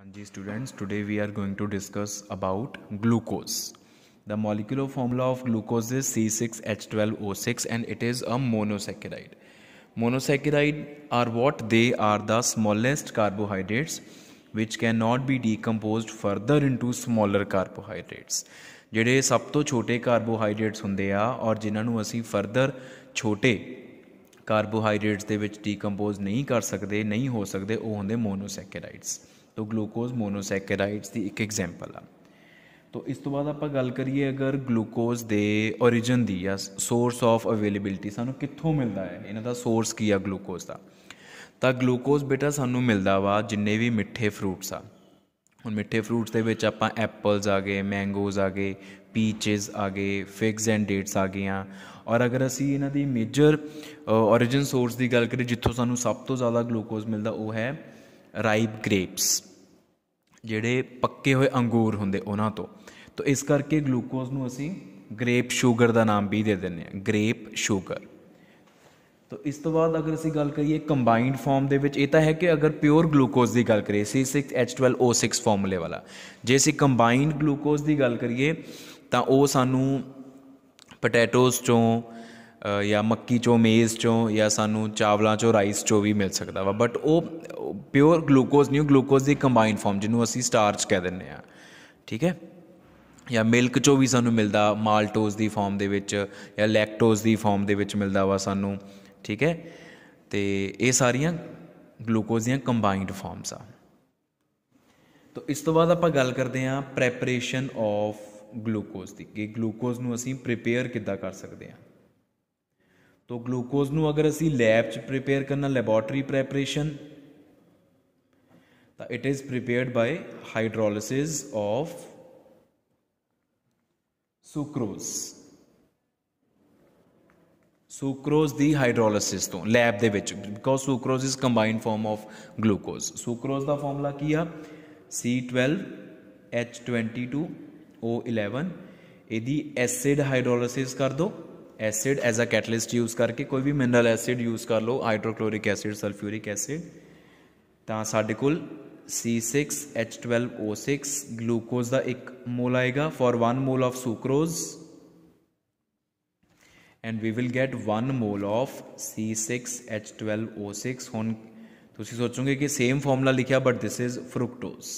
ਹਾਂਜੀ students today we are going to discuss about glucose ਦਾ molecular formula of glucose is C6H12O6 and it is a monosaccharide monosaccharide are what they are the smallest carbohydrates which can not be decomposed further into smaller carbohydrates ਜਿਹੜੇ ਸਭ ਤੋਂ ਛੋਟੇ carbohydrates ਹੁੰਦੇ ਆ ਔਰ ਜਿਨ੍ਹਾਂ ਨੂੰ ਅਸੀਂ ਫਰਦਰ ਛੋਟੇ ਕਾਰਬੋਹਾਈਡਰੇਟਸ ਦੇ ਵਿੱਚ ਡੀਕੰਪੋਜ਼ ਨਹੀਂ ਕਰ ਸਕਦੇ ਨਹੀਂ ਹੋ ਸਕਦੇ ਉਹ ਹੁੰਦੇ ਮੋਨੋਸੈਕਰਾਈਡਸ ਤੋਂ ਗਲੂਕੋਜ਼ ਮੋਨੋਸੈਕਰਾਈਡਸ ਦੀ ਇੱਕ ਐਗਜ਼ਾਮਪਲ ਆ ਤੋ ਇਸ ਤੋਂ ਬਾਅਦ ਆਪਾਂ ਗੱਲ ਕਰੀਏ ਅਗਰ ਗਲੂਕੋਜ਼ ਦੇ origin ਦੀ ਜਾਂ ਸੋਰਸ ਆਫ ਅਵੇਲੇਬਿਲਟੀ ਸਾਨੂੰ ਕਿੱਥੋਂ ਮਿਲਦਾ ਹੈ ਇਹਨਾਂ ਦਾ ਸੋਰਸ ਕੀ ਆ ਗਲੂਕੋਜ਼ ਦਾ ਤਾਂ ਗਲੂਕੋਜ਼ ਬੇਟਾ ਸਾਨੂੰ ਮਿਲਦਾ ਵਾ ਜਿੰਨੇ ਵੀ ਮਿੱਠੇ ਫਰੂਟਸ ਆ ਹੁਣ ਮਿੱਠੇ ਫਰੂਟਸ ਦੇ ਵਿੱਚ ਆਪਾਂ ਐਪਲਸ ਆ ਗਏ ਮੈਂਗੋਜ਼ ਆ ਗਏ ਪੀਚਸ ਆ ਗਏ ਫਿਗਸ ਐਂਡ ਡੇਟਸ ਆ ਗਈਆਂ ਔਰ ਅਗਰ ਅਸੀਂ ਇਹਨਾਂ ਦੀ ਮੇਜਰ origin ਸੋਰਸ ਦੀ ਗੱਲ ਕਰੀਏ ਜਿੱਥੋਂ ਸਾਨੂੰ ਸਭ ਤੋਂ ਜ਼ਿਆਦਾ ਗਲੂਕੋਜ਼ ਮਿਲਦਾ ਉਹ ਹੈ ਰਾਈਪ ਗ੍ਰੇਪਸ ਜਿਹੜੇ ਪੱਕੇ ਹੋਏ ਅੰਗੂਰ ਹੁੰਦੇ ਉਹਨਾਂ ਤੋਂ ਤਾਂ ਇਸ ਕਰਕੇ ਗਲੂਕੋਜ਼ ਨੂੰ ਅਸੀਂ ਗ੍ਰੇਪ ਸ਼ੂਗਰ ਦਾ ਨਾਮ ਵੀ ਦੇ ਦਿੰਦੇ ਹਾਂ ਗ੍ਰੇਪ ਸ਼ੂਗਰ ਤਾਂ ਇਸ ਤੋਂ ਬਾਅਦ ਅਗਰ ਅਸੀਂ ਗੱਲ ਕਰੀਏ ਕੰਬਾਈਨਡ ਫਾਰਮ ਦੇ ਵਿੱਚ ਇਹ ਤਾਂ ਹੈ ਕਿ ਅਗਰ ਪਿਓਰ ਗਲੂਕੋਜ਼ ਦੀ ਗੱਲ ਕਰੀਏ C6H12O6 ਫਾਰਮੂਲੇ ਵਾਲਾ ਜੇ ਅਸੀਂ ਕੰਬਾਈਨਡ ਗਲੂਕੋਜ਼ ਦੀ ਗੱਲ ਕਰੀਏ ਤਾਂ ਉਹ ਸਾਨੂੰ ਪੋਟੈਟੋਸ ਚੋਂ ਜਾਂ ਮੱਕੀ ਚੋਂ ਮੇਜ਼ ਚੋਂ ਜਾਂ ਸਾਨੂੰ ਚਾਵਲਾਂ ਚੋਂ ਰਾਈਸ ਚੋਂ ਵੀ ਮਿਲ ਸਕਦਾ ਵਾ ਬਟ ਉਹ ਪਿਓਰ ਗਲੂਕੋਜ਼ ਨਿਊ ਗਲੂਕੋਜ਼ ਦੀ ਕੰਬਾਈਨਡ ਫਾਰਮ ਜਿਹਨੂੰ ਅਸੀਂ ਸਟਾਰਚ ਕਹਿ ਦਿੰਨੇ ਆ ਠੀਕ ਹੈ ਜਾਂ ਮਿਲਕ ਚੋਂ ਵੀ ਸਾਨੂੰ ਮਿਲਦਾ ਮਾਲਟੋਜ਼ ਦੀ ਫਾਰਮ ਦੇ ਵਿੱਚ ਜਾਂ ਲੈਕਟੋਜ਼ ਦੀ ਫਾਰਮ ਦੇ ਵਿੱਚ ਮਿਲਦਾ ਵਾ ਸਾਨੂੰ ਠੀਕ ਹੈ ਤੇ ਇਹ ਸਾਰੀਆਂ ਗਲੂਕੋਜ਼ ਦੀਆਂ ਕੰਬਾਈਨਡ ਫਾਰਮਸ ਆ ਤੋਂ ਇਸ ਤੋਂ ਬਾਅਦ ਆਪਾਂ ਗੱਲ ਕਰਦੇ ਆ ਪ੍ਰੈਪਰੇਸ਼ਨ ਆਫ ਗਲੂਕੋਜ਼ ਦੀ ਕਿ ਗਲੂਕੋਜ਼ ਨੂੰ ਅਸੀਂ ਪ੍ਰਿਪੇਅਰ ਕਿੱਦਾਂ ਕਰ ਸਕਦੇ ਆ ਤੋਂ ਗਲੂਕੋਜ਼ ਨੂੰ ਅਗਰ ਅਸੀਂ ਲੈਬ 'ਚ ਪ੍ਰਿਪੇਅਰ ਕਰਨਾ ਲੈਬੋਰਟਰੀ ਪ੍ਰੈਪਰੇਸ਼ਨ ਤਾਂ it is prepared by hydrolysis of sucrose sucrose ਦੀ ਹਾਈਡਰੋਲਿਸਿਸ ਤੋਂ ਲੈਬ ਦੇ ਵਿੱਚ because sucrose is combined form of glucose sucrose ਦਾ ਫਾਰਮੂਲਾ ਕੀ ਆ C12H22O11 ਇਹਦੀ ਐਸਿਡ ਹਾਈਡਰੋਲਿਸਿਸ ਕਰ ਦੋ acid as a catalyst use करके कोई भी मिनरल एसिड यूज कर लो हाइड्रोक्लोरिक एसिड सल्फ्यूरिक एसिड तो साढ़े को C six H twelve O six glucose का एक मोल आएगा for one mole of sucrose and we will get one mole of C six H twelve O six हूँ तुम सोचोगे कि सेम फॉर्मूला लिखा but this is fructose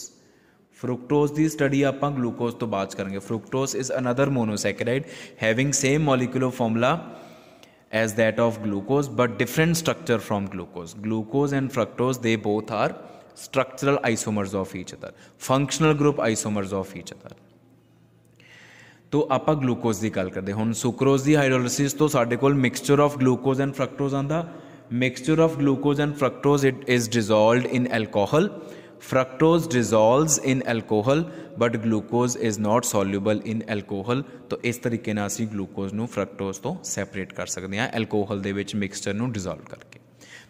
fructose की study आप ग्लूकोज तो बात करेंगे fructose is another monosaccharide having same molecular formula as that of glucose but different structure from glucose glucose and fructose they both are structural isomers of each other functional group isomers of each other तो आप glucose की गल करते हम sucrose की hydrolysis तो साढ़े को mixture of glucose and fructose आता mixture of glucose and fructose it is dissolve in alcohol fructose dissolves in alcohol but glucose is not soluble in alcohol ਤਾਂ ਇਸ ਤਰੀਕੇ ਨਾਲ ਅਸੀਂ ਗਲੂਕੋਜ਼ ਨੂੰ ਫਰਕਟੋਜ਼ ਤੋਂ ਸੈਪਰੇਟ ਕਰ ਸਕਦੇ ਹਾਂ ਐਲਕੋਹਲ ਦੇ ਵਿੱਚ ਮਿਕਸਚਰ ਨੂੰ ਡਿਸੋਲਵ ਕਰਕੇ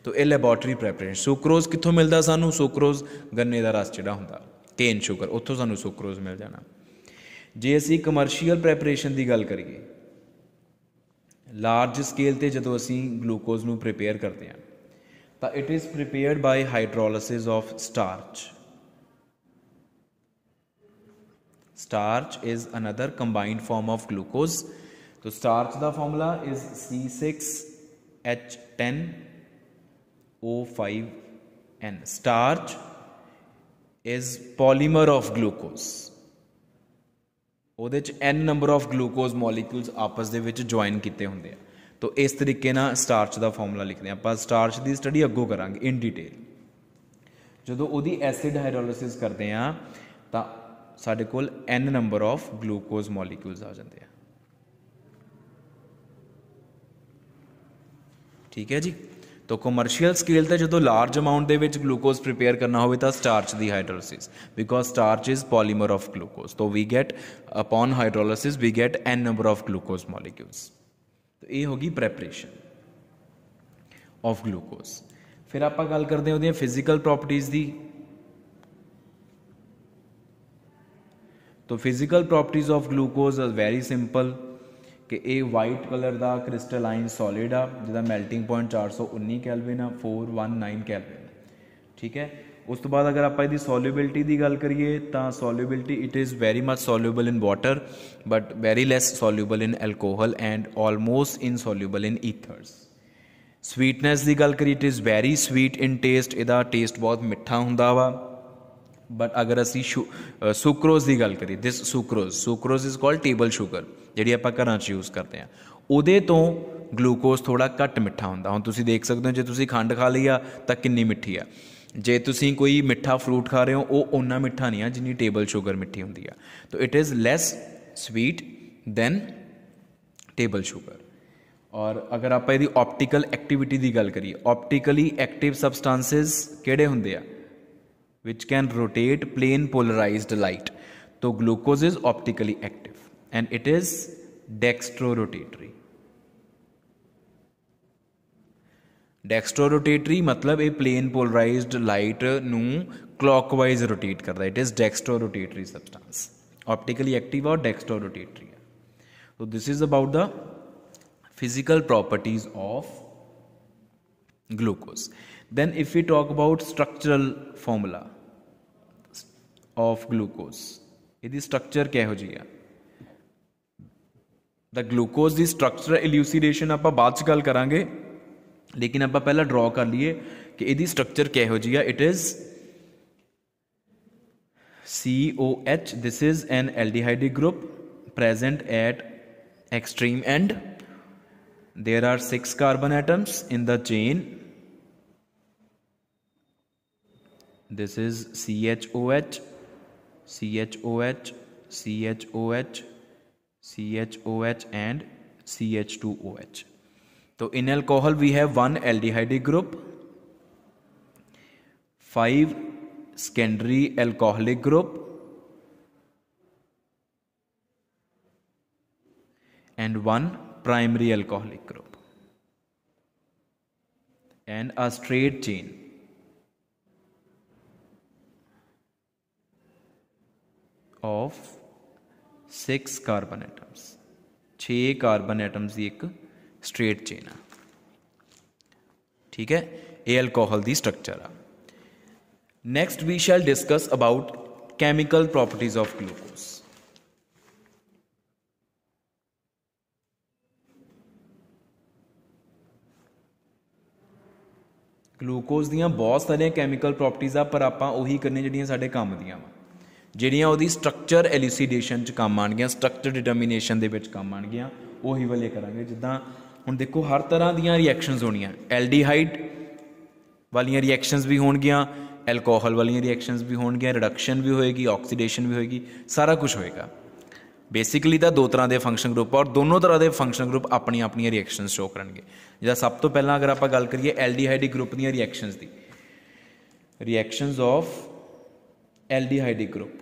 ਤੋ ਇਹ ਲੈਬੋਰੇਟਰੀ ਪ੍ਰੈਪਰੇਸ਼ਨ ਸੁਕਰੋਜ਼ ਕਿੱਥੋਂ ਮਿਲਦਾ ਸਾਨੂੰ ਸੁਕਰੋਜ਼ ਗੰਨੇ ਦਾ ਰਸ ਜਿਹੜਾ ਹੁੰਦਾ ਕੇਨ ਸ਼ੂਗਰ ਉੱਥੋਂ ਸਾਨੂੰ ਸੁਕਰੋਜ਼ ਮਿਲ ਜਾਣਾ ਜੇ ਅਸੀਂ ਕਮਰਸ਼ੀਅਲ ਪ੍ਰੈਪਰੇਸ਼ਨ ਦੀ ਗੱਲ ਕਰੀਏ ਲਾਰਜ ਸਕੇਲ ਤੇ ਜਦੋਂ ਅਸੀਂ ਗਲੂਕੋਜ਼ ਨੂੰ ਪ੍ਰੇਪੇਅਰ ਕਰਦੇ ਹਾਂ The, it is prepared by hydrolysis of starch. starch is another combined form of glucose so starch the formula is c6h10o5n starch is polymer of glucose ਉਹਦੇ ਚ n number of glucose molecules ਆਪਸ ਦੇ ਵਿੱਚ join ਕੀਤੇ ਹੁੰਦੇ ਆ ਤੋਂ ਇਸ ਤਰੀਕੇ ਨਾਲ ਸਟਾਰਚ ਦਾ ਫਾਰਮੂਲਾ ਲਿਖਦੇ ਆਪਾਂ ਸਟਾਰਚ ਦੀ ਸਟੱਡੀ ਅੱਗੋਂ ਕਰਾਂਗੇ ਇਨ ਡੀਟੇਲ ਜਦੋਂ ਉਹਦੀ ਐਸਿਡ ਹਾਈਡਰੋਲਿਸਿਸ ਕਰਦੇ ਆ ਤਾਂ ਸਾਡੇ ਕੋਲ n number of glucose molecules ਆ ਜਾਂਦੇ ਆ ਠੀਕ ਹੈ ਜੀ ਤੋ ਕਮਰਸ਼ੀਅਲ ਸਕੇਲ ਤੇ ਜਦੋਂ ਲਾਰਜ ਅਮਾਉਂਟ ਦੇ ਵਿੱਚ ਗਲੂਕੋਜ਼ ਪ੍ਰਿਪੇਅਰ ਕਰਨਾ ਹੋਵੇ ਤਾਂ ਸਟਾਰਚ ਦੀ hydrolysis because starch is polymer of glucose ਤੋ we get upon hydrolysis we get n number of glucose molecules ਤਾਂ ਇਹ ਹੋ ਗਈ ਪ੍ਰੈਪਰੇਸ਼ਨ ਆਫ ਗਲੂਕੋਸ ਫਿਰ ਆਪਾਂ ਗੱਲ ਕਰਦੇ ਹਾਂ ਉਹਦੀਆਂ ਫਿਜ਼ੀਕਲ ਪ੍ਰੋਪਰਟੀਆਂ ਦੀ ਤਾਂ ਫਿਜ਼ੀਕਲ ਪ੍ਰੋਪਰਟੀਆਂ of glucose are very simple ਕਿ ਇਹ ਵਾਈਟ ਕਲਰ ਦਾ ਕ੍ਰਿਸਟਲਾਈਨ ਸੋਲਿਡ ਆ ਜਿਹਦਾ ਮੈਲਟਿੰਗ ਪੁਆਇੰਟ 419 ਕੈਲਵਿਨ ਆ 419 ਕੈਲਵਿਨ ਠੀਕ ਹੈ ਉਸ ਤੋਂ ਬਾਅਦ ਅਗਰ ਆਪਾਂ ਇਹਦੀ ਸੋਲਿਊਬਿਲਟੀ ਦੀ ਗੱਲ ਕਰੀਏ ਤਾਂ solubility it is very much soluble in water but very less soluble in alcohol and almost insoluble in ethers sweetness ਦੀ ਗੱਲ ਕਰੀਏ it is very sweet in taste ਇਹਦਾ ਟੇਸਟ ਬਹੁਤ ਮਿੱਠਾ ਹੁੰਦਾ ਵਾ ਬਟ ਅਗਰ ਅਸੀਂ ਸੁਕਰੋਜ਼ ਦੀ ਗੱਲ ਕਰੀਏ this sucrose sucrose is called table sugar ਜਿਹੜੀ ਆਪਾਂ ਘਰਾਂ 'ਚ ਯੂਜ਼ ਕਰਦੇ ਆ ਉਹਦੇ ਤੋਂ ਗਲੂਕੋਜ਼ ਥੋੜਾ ਘੱਟ ਮਿੱਠਾ ਹੁੰਦਾ ਹੁਣ ਤੁਸੀਂ ਦੇਖ ਸਕਦੇ ਹੋ ਜੇ ਤੁਸੀਂ ਖੰਡ ਖਾ ਲਈ ਆ ਤਾਂ ਕਿੰਨੀ ਮਿੱਠੀ ਆ ਜੇ ਤੁਸੀਂ ਕੋਈ ਮਿੱਠਾ ਫਰੂਟ ਖਾ ਰਹੇ ਹੋ ਉਹ ਓਨਾ ਮਿੱਠਾ ਨਹੀਂ ਆ ਜਿੰਨੀ ਟੇਬਲ ਸ਼ੂਗਰ ਮਿੱਠੀ ਹੁੰਦੀ ਆ ਤਾਂ it is less sweet than table sugar ਔਰ ਅਗਰ ਆਪਾਂ ਇਹਦੀ ਆਪਟੀਕਲ ਐਕਟੀਵਿਟੀ ਦੀ ਗੱਲ ਕਰੀਏ ਆਪਟੀਕਲੀ ਐਕਟਿਵ ਸਬਸਟੈਂਸਸ ਕਿਹੜੇ ਹੁੰਦੇ ਆ which can rotate plane polarised light ਤੋ glucose is optically active and it is dextrorotatory dextrorotatory ਮਤਲਬ ਇਹ ਪਲੇਨ ਪੋਲਰਾਈਜ਼ਡ ਲਾਈਟ ਨੂੰ ਕਲੌਕਵਾਈਜ਼ ਰੋਟੇਟ ਕਰਦਾ it is dextrorotatory substance optically active or dextrorotatory. So this is about the physical properties of glucose. Then if we talk about structural formula of glucose, ਇਹਦੀ structure ਕਿਹੋ ਹੋ ਜੀ ਆ ਦਾ glucose ਦੀ structure ਇਲੂਸੀਡੇਸ਼ਨ ਆਪਾਂ ਬਾਅਦ ਚ ਗੱਲ ਕਰਾਂਗੇ लेकिन आप पहला ड्रॉ कर लिए कि यदि स्ट्रक्चर कहोजी है it is C O H this is an aldehyde group present at extreme and there are six carbon atoms in the chain this is C H O H C H O H C H O H C H O H and C H two O H तो in alcohol we have one aldehydic group five secondary alcoholic group and one primary alcoholic group and a straight chain of six carbon atoms छ carbon atoms एक straight chain ਆ ਠੀਕ ਹੈ ਇਹ alcohol ਦੀ structure ਆ next we shall discuss about chemical properties of glucose glucose ਦੀਆਂ ਬਹੁਤ ਸਾਰੀਆਂ ਕੈਮੀਕਲ ਪ੍ਰੋਪਰਟੀਜ਼ ਆ ਪਰ ਆਪਾਂ ਉਹੀ ਕਰਨੇ ਜਿਹੜੀਆਂ ਸਾਡੇ ਕੰਮ ਦੀਆਂ ਵਾ ਜਿਹੜੀਆਂ ਉਹਦੀ ਸਟਰਕਚਰ ਐਲੂਸੀਡੇਸ਼ਨ ਚ ਕੰਮ ਆਣਗੀਆਂ ਸਟਰਕਚਰ ਡਿਟਰਮੀਨੇਸ਼ਨ ਦੇ ਵਿੱਚ ਕੰਮ ਆਣਗੀਆਂ ਉਹੀ ਵਾਲੇ ਕਰਾਂਗੇ ਜਿੱਦਾਂ ਹੁਣ ਦੇਖੋ ਹਰ ਤਰ੍ਹਾਂ ਦੀਆਂ ਰਿਐਕਸ਼ਨਸ ਹੋਣੀਆਂ ਐਲਡੀਹਾਈਡ ਵਾਲੀਆਂ ਰਿਐਕਸ਼ਨਸ ਵੀ ਹੋਣਗੀਆਂ ਐਲਕੋਹਲ ਵਾਲੀਆਂ ਰਿਐਕਸ਼ਨਸ ਵੀ ਹੋਣਗੀਆਂ ਰਿਡਕਸ਼ਨ ਵੀ ਹੋਏਗੀ ਆਕਸੀਡੇਸ਼ਨ ਵੀ ਹੋਏਗੀ ਸਾਰਾ ਕੁਝ ਹੋਏਗਾ ਬੇਸਿਕਲੀ ਤਾਂ ਦੋ ਤਰ੍ਹਾਂ ਦੇ ਫੰਕਸ਼ਨ ਗਰੁੱਪ ਔਰ ਦੋਨੋਂ ਤਰ੍ਹਾਂ ਦੇ ਫੰਕਸ਼ਨ ਗਰੁੱਪ ਆਪਣੀਆਂ ਆਪਣੀਆਂ ਰਿਐਕਸ਼ਨਸ ਸ਼ੋ ਕਰਨਗੇ ਜਿਹਦਾ ਸਭ ਤੋਂ ਪਹਿਲਾਂ ਅਗਰ ਆਪਾਂ ਗੱਲ ਕਰੀਏ ਐਲਡੀਹਾਈਡਿਕ ਗਰੁੱਪ ਦੀਆਂ ਰਿਐਕਸ਼ਨਸ ਦੀ ਰਿਐਕਸ਼ਨਸ ਆਫ ਐਲਡੀਹਾਈਡਿਕ ਗਰੁੱਪ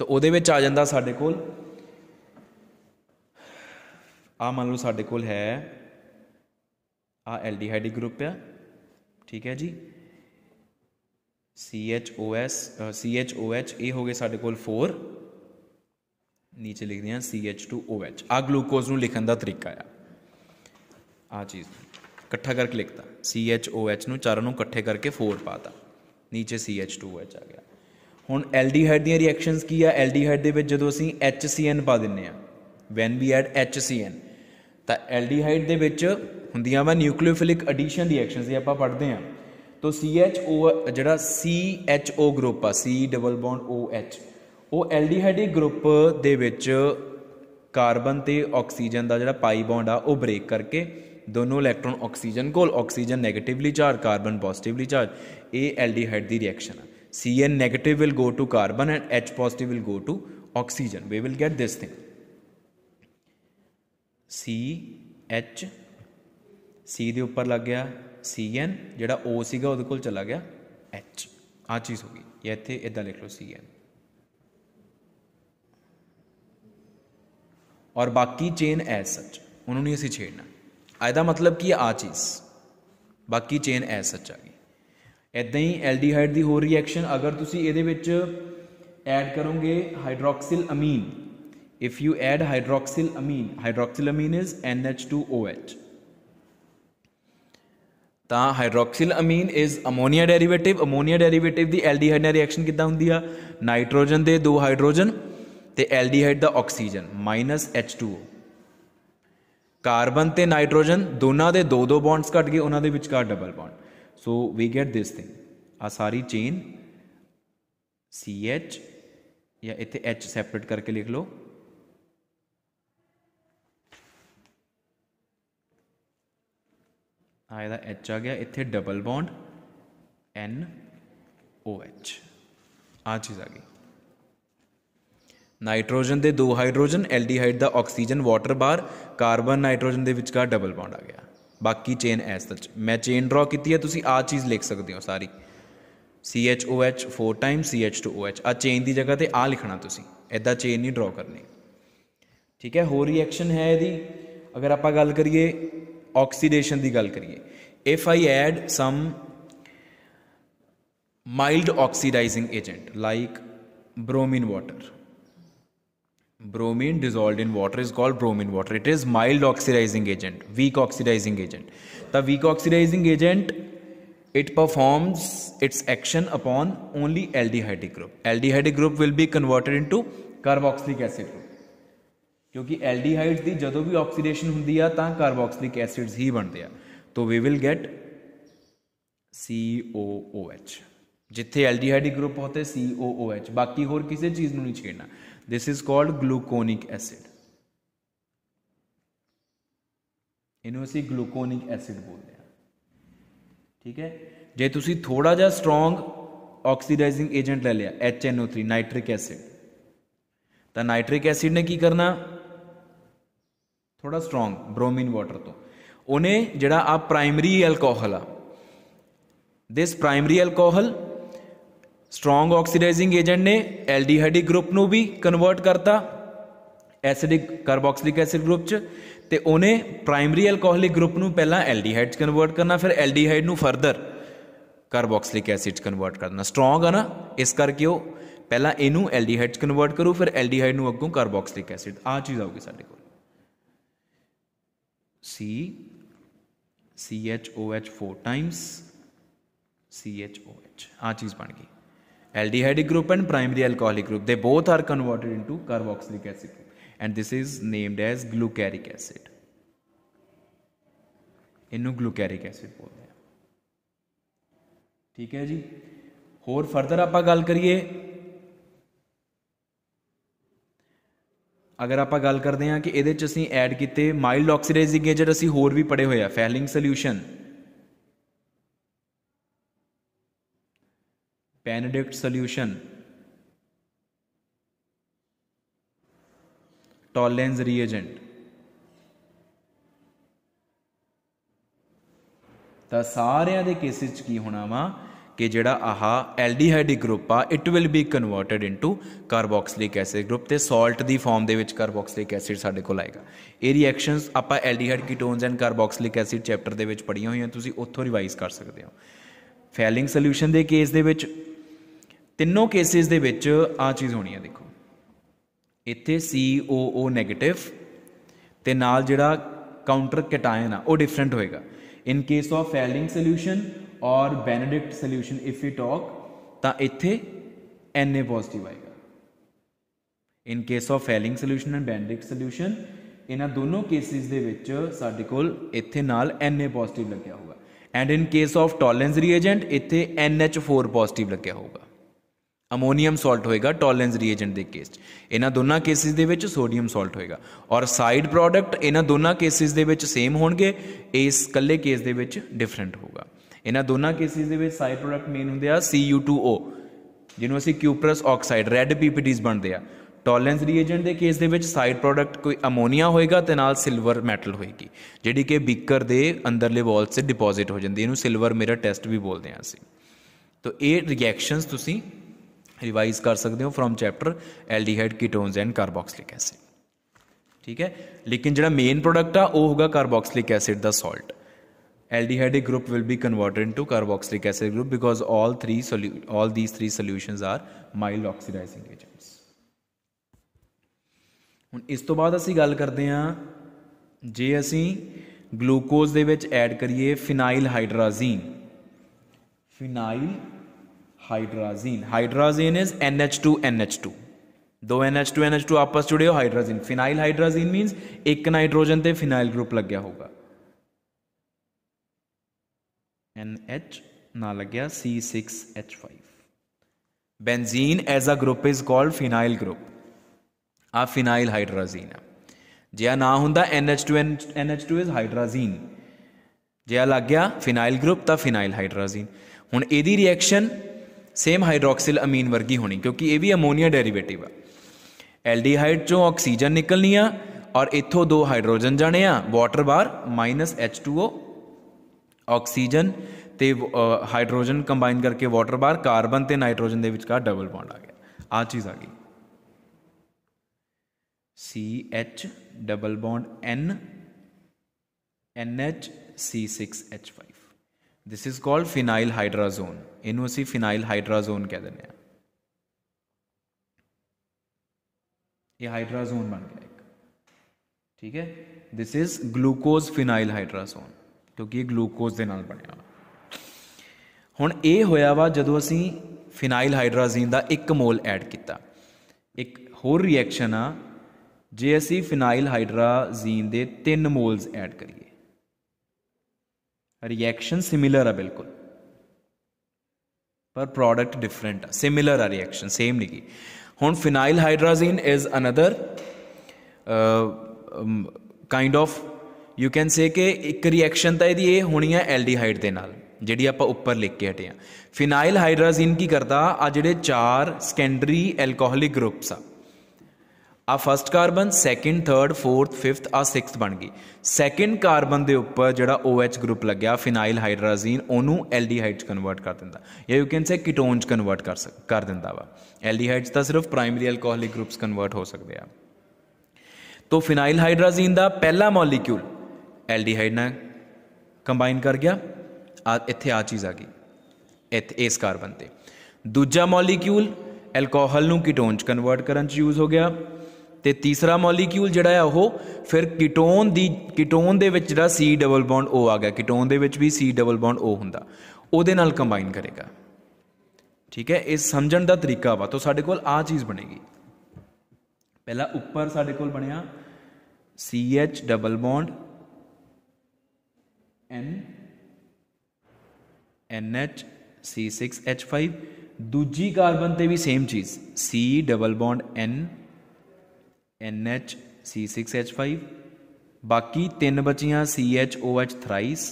ਤਾਂ ਉਹਦੇ ਵਿੱਚ ਆ ਜਾਂਦਾ ਸਾਡੇ ਕੋਲ ਆ ਮੰਨ ਲਓ ਸਾਡੇ ਕੋਲ ਹੈ ਆ ਐਲਡੀਹਾਈਡ ਗਰੁੱਪ ਆ ਠੀਕ ਹੈ ਜੀ CHOS CHOH ਇਹ ਹੋ ਗਏ ਸਾਡੇ ਕੋਲ 4 ਨੀਚੇ ਲਿਖਦੇ ਹਾਂ CH2OH ਆ ਗਲੂਕੋਜ਼ ਨੂੰ ਲਿਖਣ ਦਾ ਤਰੀਕਾ ਆ ਆ ਚੀਜ਼ ਇਕੱਠਾ ਕਰਕੇ ਲਿਖਤਾ CHOH ਨੂੰ ਚਾਰਾਂ ਨੂੰ ਇਕੱਠੇ ਕਰਕੇ 4 ਪਾਤਾ ਨੀਚੇ CH2OH ਆ ਗਿਆ ਹੁਣ ਐਲਡੀਹਾਈਡ ਦੀਆਂ ਰਿਐਕਸ਼ਨਸ ਕੀ ਆ ਐਲਡੀਹਾਈਡ ਦੇ ਵਿੱਚ ਜਦੋਂ ਅਸੀਂ HCN ਪਾ ਦਿੰਨੇ ਆ ਵੈਨ ਵੀ ਐਡ HCN ਤਾਂ ਐਲਡੀਹਾਈਡ ਦੇ ਵਿੱਚ ਹੁੰਦੀਆਂ ਵਾ ਨਿਊਕਲੀਓਫਿਲਿਕ ਐਡੀਸ਼ਨ ਰਿਐਕਸ਼ਨਸ ਇਹ ਆਪਾਂ ਪੜ੍ਹਦੇ ਆ ਤੋਂ CHO ਜਿਹੜਾ CHO ਗਰੁੱਪ ਆ C ਡਬਲ ਬੌਂਡ OH ਉਹ ਐਲਡੀਹਾਈਡ ਗਰੁੱਪ ਦੇ ਵਿੱਚ ਕਾਰਬਨ ਤੇ ਆਕਸੀਜਨ ਦਾ ਜਿਹੜਾ ਪਾਈ ਬੌਂਡ ਆ ਉਹ ਬ੍ਰੇਕ ਕਰਕੇ ਦੋਨੋਂ ਇਲੈਕਟ੍ਰੋਨ ਆਕਸੀਜਨ ਕੋਲ oxygen negatively charge carbon positively charge ਇਹ ਐਲਡੀਹਾਈਡ ਦੀ ਰਿਐਕਸ਼ਨ ਆ Cn negative will go to carbon and H positive will go to oxygen. We will get this thing. CH C ਦੇ ਉੱਪਰ ਲੱਗ ਗਿਆ Cn ਜਿਹੜਾ O ਸੀਗਾ ਉਹਦੇ ਕੋਲ ਚਲਾ ਗਿਆ H ਆ ਚੀਜ਼ ਹੋ ਗਈ ਇਹ ਇੱਥੇ ਇਦਾਂ ਲਿਖ ਲਓ Cn ਔਰ ਬਾਕੀ ਚੇਨ ਐਸ ਸੱਚ ਉਹਨੂੰ ਨਹੀਂ ਅਸੀਂ ਛੇੜਨਾ ਇਹਦਾ ਮਤਲਬ ਕੀ ਆ ਚੀਜ਼ ਬਾਕੀ ਚੇਨ ਐਸ ਸੱਚ ਆ ਗਈ ਇਦਾਂ ਹੀ ਐਲਡੀਹਾਈਡ ਦੀ ਹੋਰ ਰਿਐਕਸ਼ਨ ਅਗਰ ਤੁਸੀਂ ਇਹਦੇ ਵਿੱਚ ਐਡ ਕਰੋਗੇ hydroxyl amine if you add hydroxyl amine hydroxyl amine is NH2OH ਤਾਂ hydroxyl amine is ammonia derivative ammonia derivative ਦੀ ਐਲਡੀਹਾਈਡ ਨਾਲ ਰਿਐਕਸ਼ਨ ਕਿੱਦਾਂ ਹੁੰਦੀ ਆ ਨਾਈਟ੍ਰੋਜਨ ਦੇ ਦੋ ਹਾਈਡਰੋਜਨ ਤੇ ਐਲਡੀਹਾਈਡ ਦਾ ਆਕਸੀਜਨ -H2O ਕਾਰਬਨ ਤੇ ਨਾਈਟ੍ਰੋਜਨ ਦੋਨਾਂ ਦੇ ਦੋ ਦੋ ਬੌਂਡਸ ਘਟ ਗਏ ਉਹਨਾਂ ਦੇ ਵਿਚਕਾਰ double bond so we get this thing आ सारी चेन सी एच या इत एच सेपरेट करके लिख लो आएगा एच आ गया इतने double bond N O H आ चीज़ आ गई नाइट्रोजन के दो हाइड्रोजन एल डी हाइड का ऑक्सीजन वाटर बार कार्बन नाइट्रोजन के विचार डबल बॉन्ड आ गया ਬਾਕੀ ਚੇਨ ਐਸ ਸੱਚ ਮੈਂ ਚੇਨ ਡਰਾ ਕੀਤੀ ਹੈ ਤੁਸੀਂ ਆ ਚੀਜ਼ ਲਿਖ ਸਕਦੇ ਹੋ ਸਾਰੀ CHOH 4 ਟਾਈਮ CH2OH ਆ ਚੇਨ ਦੀ ਜਗ੍ਹਾ ਤੇ ਆ ਲਿਖਣਾ ਤੁਸੀਂ ਐਦਾਂ ਚੇਨ ਨਹੀਂ ਡਰਾ ਕਰਨੀ ਠੀਕ ਹੈ ਹੋਰ ਰਿਐਕਸ਼ਨ ਹੈ ਇਹਦੀ ਅਗਰ ਆਪਾਂ ਗੱਲ ਕਰੀਏ ਆਕਸੀਡੇਸ਼ਨ ਦੀ ਗੱਲ ਕਰੀਏ if I add some mild oxidising agent like bromine water bromine dissolve in water is called bromine water it is mild oxidising agent weak oxidising agent the weak oxidising agent it performs its action upon only aldehyde group aldehyde group will be converted into carboxylic acid group क्योंकि aldehyde की जो भी oxidation होंगी है तो carboxylic acids ही बनते हैं तो we will get C O O H जिथे एल डी हाइडिक ग्रुप होते सी ओ ओ एच बाकी होर किसी चीज़ में नहीं छेड़ना this is called gluconic acid ਇਹਨੂੰ ਅਸੀਂ ਗਲੂਕੋਨਿਕ ਐਸਿਡ ਬੋਲਦੇ ਹਾਂ ਠੀਕ ਹੈ ਜੇ ਤੁਸੀਂ ਥੋੜਾ ਜਿਹਾ ਸਟਰੋਂਗ ਆਕਸੀਡਾਈਜ਼ਿੰਗ ਏਜੰਟ ਲੈ ਲਿਆ HNO3 ਨਾਈਟ੍ਰਿਕ ਐਸਿਡ ਤਾਂ ਨਾਈਟ੍ਰਿਕ ਐਸਿਡ ਨੇ ਕੀ ਕਰਨਾ ਥੋੜਾ ਸਟਰੋਂਗ ਬ੍ਰੋਮੀਨ ਵਾਟਰ ਤੋਂ ਉਹਨੇ ਜਿਹੜਾ ਆ ਪ੍ਰਾਇਮਰੀ ਐਲਕੋਹਲ ਆ this primary alcohol strong oxidising agent ਨੇ ਐਲਡੀਹਾਈਡਿਕ ਗਰੁੱਪ ਨੂੰ ਵੀ ਕਨਵਰਟ ਕਰਤਾ ਐਸਿਡਿਕ ਕਾਰਬੋਕਸਿਲਿਕ ਐਸਿਡ ਗਰੁੱਪ ਚ ਤੇ ਉਹਨੇ ਪ੍ਰਾਇਮਰੀ ਐਲਕੋਹਲਿਕ ਗਰੁੱਪ ਨੂੰ ਪਹਿਲਾਂ ਐਲਡੀਹਾਈਡ ਚ ਕਨਵਰਟ ਕਰਨਾ ਫਿਰ ਐਲਡੀਹਾਈਡ ਨੂੰ ਫਰਦਰ ਕਾਰਬੋਕਸਿਲਿਕ ਐਸਿਡ ਚ ਕਨਵਰਟ ਕਰਨਾ ਸਟਰੋਂਗ ਆ ਨਾ ਇਸ ਕਰਕੇ ਉਹ ਪਹਿਲਾਂ ਇਹਨੂੰ ਐਲਡੀਹਾਈਡ ਚ ਕਨਵਰਟ ਕਰੂ ਫਿਰ ਐਲਡੀਹਾਈਡ ਨੂੰ ਅੱਗੋਂ ਕਾਰਬੋਕਸਿਲਿਕ ਐਸਿਡ ਆ ਚੀਜ਼ ਆਉਗੀ ਸਾਡੇ ਕੋਲ C CHOH 4 ਟਾਈਮਸ CHOH ਆ ਚੀਜ਼ ਬਣ ਗਈ aldehyde group and primary alcoholic group they both are converted into carboxylic acid group and this is named as glucuric acid ਇਨੂੰ ਗਲੂਕੈਰਿਕ ਐਸਿਡ ਬੋਲਦੇ ਆ ਠੀਕ ਹੈ ਜੀ ਹੋਰ ਫਰਦਰ ਆਪਾਂ ਗੱਲ ਕਰੀਏ ਅਗਰ ਆਪਾਂ ਗੱਲ ਕਰਦੇ ਆ ਕਿ ਇਹਦੇ ਚ ਅਸੀਂ ਐਡ ਕੀਤੇ ਮਾਈਲਡ ਆਕਸੀਡਾਈਜ਼ਿੰਗ ਏਜੰਟ ਅਸੀਂ ਹੋਰ ਵੀ ਪੜੇ ਹੋਏ ਆ Fehling solution Benedict solution, Tollens reagent. ਤਾਂ ਸਾਰਿਆਂ ਦੇ ਕੇਸਿਸ 'ਚ ਕੀ ਹੋਣਾ ਵਾ ਕਿ ਜਿਹੜਾ ਆਹ ਐਲਡੀਹਾਈਡਿਕ ਗਰੁੱਪ ਆ it will be converted into carboxylic acid group ਤੇ ਸਾਲਟ ਦੀ ਫਾਰਮ ਦੇ ਵਿੱਚ ਕਾਰਬੋਕਸਿਲਿਕ ਐਸਿਡ ਸਾਡੇ ਕੋਲ ਆਏਗਾ ਇਹ ਰਿਐਕਸ਼ਨਸ ਆਪਾਂ aldehyde ketones and carboxylic acid chapter ਦੇ ਵਿੱਚ ਪੜ੍ਹੀਆਂ ਹੋਈਆਂ ਤੁਸੀਂ ਉੱਥੋਂ ਰਿਵਾਈਜ਼ ਕਰ ਸਕਦੇ ਹੋ ਫੈਲਿੰਗ ਸੋਲੂਸ਼ਨ ਦੇ ਕੇਸ ਦੇ ਵਿੱਚ ਤਿੰਨੋਂ ਕੇਸਿਸ ਦੇ ਵਿੱਚ ਆ ਚੀਜ਼ ਹੋਣੀ ਹੈ ਦੇਖੋ ਇੱਥੇ ਓ 네ਗੇਟਿਵ ਤੇ ਨਾਲ ਜਿਹੜਾ ਕਾਊਂਟਰ ਕੈਟਾਇਨ ਆ ਉਹ ਡਿਫਰੈਂਟ ਹੋਏਗਾ in case of Fehling solution ਔਰ Benedict solution if we talk ਤਾਂ ਇੱਥੇ Na ਪੋਜ਼ਿਟਿਵ ਆਏਗਾ in case of Fehling solution and Benedict solution ਇਹਨਾਂ ਦੋਨੋਂ ਕੇਸਿਸ ਦੇ ਵਿੱਚ ਸਾਡੇ ਕੋਲ ਇੱਥੇ ਨਾਲ Na ਪੋਜ਼ਿਟਿਵ ਲੱਗਿਆ ਹੋਊਗਾ and in case of Tollens reagent ਇੱਥੇ NH4 ਪੋਜ਼ਿਟਿਵ ਲੱਗਿਆ ਹੋਊਗਾ ਅਮੋਨੀਅਮ ਸਾਲਟ ਹੋਏਗਾ ਟੋਲਰੈਂਸ ਰੀਏਜੈਂਟ ਦੇ ਕੇਸ ਇਹਨਾਂ ਦੋਨਾਂ ਕੇਸਿਸ ਦੇ ਵਿੱਚ ਸੋਡੀਅਮ ਸਾਲਟ ਹੋਏਗਾ ਔਰ ਸਾਈਡ ਪ੍ਰੋਡਕਟ ਇਹਨਾਂ ਦੋਨਾਂ ਕੇਸਿਸ ਦੇ ਵਿੱਚ ਸੇਮ ਹੋਣਗੇ ਇਸ ਇਕੱਲੇ ਕੇਸ ਦੇ ਵਿੱਚ ਡਿਫਰੈਂਟ ਹੋਊਗਾ ਇਹਨਾਂ ਦੋਨਾਂ ਕੇਸਿਸ ਦੇ ਵਿੱਚ ਸਾਈਡ ਪ੍ਰੋਡਕਟ ਮੇਨ ਹੁੰਦੇ ਆ Cu2O ਜਿਹਨੂੰ ਅਸੀਂ ਕਿਊਪਰਸ ਆਕਸਾਈਡ ਰੈੱਡ ਪੀਪੀਡੀਜ਼ ਬਣਦੇ ਆ ਟੋਲਰੈਂਸ ਰੀਏਜੈਂਟ ਦੇ ਕੇਸ ਦੇ ਵਿੱਚ ਸਾਈਡ ਪ੍ਰੋਡਕਟ ਕੋਈ ਅਮੋਨੀਆ ਹੋਏਗਾ ਤੇ ਨਾਲ ਸਿਲਵਰ ਮੈਟਲ ਹੋਏਗੀ ਜਿਹੜੀ ਕਿ ਬੀਕਰ ਦੇ ਅੰਦਰਲੇ ਵਾਲ 'ਚ ਡਿਪੋਜ਼ਿਟ ਹੋ ਜਾਂਦੀ ਇਹਨੂੰ ਸਿਲਵਰ ਮਿਰਰ ਟੈਸਟ ਵੀ ਬੋਲਦੇ ਆ ਅਸੀਂ ਤੋ ਇਹ ਰਿਐਕਸ਼ਨਸ ਤੁਸੀਂ ਰਿਵਾਈਜ਼ ਕਰ ਸਕਦੇ ਹੋ from chapter aldehyde ketones and carboxylic acid ਠੀਕ ਹੈ ਲੇਕਿਨ ਜਿਹੜਾ ਮੇਨ ਪ੍ਰੋਡਕਟ ਆ ਉਹ ਹੋਗਾ ਕਾਰਬੋਕਸਿਲਿਕ ਐਸਿਡ ਦਾ salt aldehydic group will be converted into carboxylic acid group because all three all these 3 solutions are mild oxidising agents ਹੁਣ ਇਸ ਤੋਂ ਬਾਅਦ ਅਸੀਂ ਗੱਲ ਕਰਦੇ ਹਾਂ ਜੇ ਅਸੀਂ ਗਲੂਕੋਜ਼ ਦੇ ਵਿੱਚ ਐਡ ਕਰੀਏ phenyl hydrazine phenyl hydrazine hydrazine is N H two N H two दो N H two N H two आपस जुड़े हो हाइड्राजीन फिनाइल हाइड्राजीन मीन्स एक नाइट्रोजन से फिनाइल ग्रुप लग गया होगा एन एच ना लग गया C six H five benzene as a group is called phenyl group आ फिनाइल हाइड्राजीन है जया ना हों N H two N N H two is hydrazine जया लग गया फिनाइल ग्रुप तो फिनाइल हाइड्राजीन हूँ यदि रिएक्शन ਸੇਮ ਹਾਈਡਰੋਕਸਿਲ ਅਮੀਨ ਵਰਗੀ ਹੋਣੀ ਕਿਉਂਕਿ ਇਹ ਵੀ ਅਮੋਨੀਆ ਡੈਰੀਵੇਟਿਵ ਆ ਐਲਡੀਹਾਈਡ ਚੋਂ ਆਕਸੀਜਨ ਨਿਕਲਣੀ ਆ ਔਰ ਇੱਥੋਂ ਦੋ ਹਾਈਡਰੋਜਨ ਜਾਣੇ ਆ ਵਾਟਰ ਬਾਰ -H2O ਆਕਸੀਜਨ ਤੇ ਹਾਈਡਰੋਜਨ ਕੰਬਾਈਨ ਕਰਕੇ ਵਾਟਰ ਬਾਰ ਕਾਰਬਨ ਤੇ ਨਾਈਟ੍ਰੋਜਨ ਦੇ ਵਿਚਕਾਰ ਡਬਲ ਬੌਂਡ ਆ ਗਿਆ ਆ ਚੀਜ਼ ਆ ਗਈ CH double bond N NH C6H5 this is called phenyl hydrazone ਇਹਨੂੰ ਅਸੀਂ ਫਿਨਾਈਲ ਹਾਈਡਰਾਜ਼ੋਨ ਕਹਿ ਦਿੰਦੇ ਆ ਇਹ ਹਾਈਡਰਾਜ਼ੋਨ ਬਣ ਗਿਆ ਇੱਕ ਠੀਕ ਹੈ ਦਿਸ ਇਜ਼ ਗਲੂਕੋਜ਼ ਫਿਨਾਈਲ ਹਾਈਡਰਾਜ਼ੋਨ ਕਿਉਂਕਿ ਇਹ ਗਲੂਕੋਜ਼ ਦੇ ਨਾਲ ਬਣਿਆ ਹੁਣ ਇਹ ਹੋਇਆ ਵਾ ਜਦੋਂ ਅਸੀਂ ਫਿਨਾਈਲ ਹਾਈਡਰਾਜ਼ੀਨ ਦਾ 1 ਮੋਲ ਐਡ ਕੀਤਾ ਇੱਕ ਹੋਰ ਰਿਐਕਸ਼ਨ ਆ ਜੇ ਅਸੀਂ ਫਿਨਾਈਲ ਹਾਈਡਰਾਜ਼ੀਨ ਦੇ 3 ਮੋਲਸ ਐਡ ਕਰੀਏ ਰਿਐਕਸ਼ਨ ਸਿਮਿਲਰ ਆ ਬਿਲਕੁਲ ਪਰ ਪ੍ਰੋਡਕਟ ਡਿਫਰੈਂਟ ਆ ਸਿਮਿਲਰ ਆ ਰਿਐਕਸ਼ਨ ਸੇਮ ਨਹੀਂ ਕੀ ਹੁਣ phenyl hydrazine is another kind of you can say ਕਿ ਇੱਕ ਰਿਐਕਸ਼ਨ ਤਾਂ ਇਹਦੀ ਇਹ ਹੋਣੀ ਆ ਐਲਡੀਹਾਈਡ ਦੇ ਨਾਲ ਜਿਹੜੀ ਆਪਾਂ ਉੱਪਰ ਲਿਖ ਕੇ ਹਟੇ ਆ ਫਿਨਾਈਲ ਹਾਈਡਰਾਜ਼ੀਨ ਕੀ ਕਰਦਾ ਆ ਜਿਹੜੇ ਚਾਰ ਸੈਕੰਡਰੀ ਐਲਕੋਹਲਿਕ ਗਰੁੱਪਸ ਆ ਆ first carbon second third fourth fifth ਆ ਸਿਕਸਥ ਬਣ ਗਈ ਸੈਕਿੰਡ ਕਾਰਬਨ ਦੇ ਉੱਪਰ ਜਿਹੜਾ OH ਗਰੁੱਪ ਲੱਗਿਆ ਫਿਨਾਈਲ ਹਾਈਡਰਾਜ਼ੀਨ ਉਹਨੂੰ ਐਲਡੀਹਾਈਡ ਚ ਕਨਵਰਟ ਕਰ ਦਿੰਦਾ ਯਾ ਯੂ ਕੈਨ ਸੇ ਕੀਟੋਨ ਚ ਕਨਵਰਟ ਕਰ ਕਰ ਦਿੰਦਾ ਵਾ ਐਲਡੀਹਾਈਡਸ ਤਾਂ ਸਿਰਫ ਪ੍ਰਾਇਮਰੀ ਐਲਕੋਹਲਿਕ ਗਰੁੱਪਸ ਕਨਵਰਟ ਹੋ ਸਕਦੇ ਆ ਤੋਂ ਫਿਨਾਈਲ ਹਾਈਡਰਾਜ਼ੀਨ ਦਾ ਪਹਿਲਾ ਮੋਲੀਕਿਊਲ ਐਲਡੀਹਾਈਡ ਨਾਲ ਕੰਬਾਈਨ ਕਰ ਗਿਆ ਆ ਇੱਥੇ ਆ ਚੀਜ਼ ਆ ਗਈ ਇੱਥੇ ਇਸ ਕਾਰਬਨ ਤੇ ਦੂਜਾ ਮੋਲੀਕਿਊਲ ਐਲਕੋਹਲ ਨੂੰ ਕੀਟੋਨ ਚ ਕਨਵਰਟ ਕਰਨ ਚ ਯੂਜ਼ ਹੋ ਗਿਆ ਤੇ ਤੀਸਰਾ ਮੋਲੀਕਿਊਲ ਜਿਹੜਾ ਹੈ ਉਹ ਫਿਰ ਕੀਟੋਨ ਦੀ ਕੀਟੋਨ ਦੇ ਵਿੱਚ ਜਿਹੜਾ C ਡਬਲ ਬੌਂਡ O ਆ ਗਿਆ ਕੀਟੋਨ ਦੇ ਵਿੱਚ ਵੀ C ਡਬਲ ਬੌਂਡ O ਹੁੰਦਾ ਉਹਦੇ ਨਾਲ ਕੰਬਾਈਨ ਕਰੇਗਾ ਠੀਕ ਹੈ ਇਹ ਸਮਝਣ ਦਾ ਤਰੀਕਾ ਵਾ ਤਾਂ ਸਾਡੇ ਕੋਲ ਆ ਚੀਜ਼ ਬਣੇਗੀ ਪਹਿਲਾ ਉੱਪਰ ਸਾਡੇ ਕੋਲ ਬਣਿਆ CH double bond N NH C6H5 ਦੂਜੀ ਕਾਰਬਨ ਤੇ ਵੀ ਸੇਮ ਚੀਜ਼ C double bond N NHC6H5 ਬਾਕੀ ਤਿੰਨ ਬਚੀਆਂ CHOH ਥ੍ਰਾਈਸ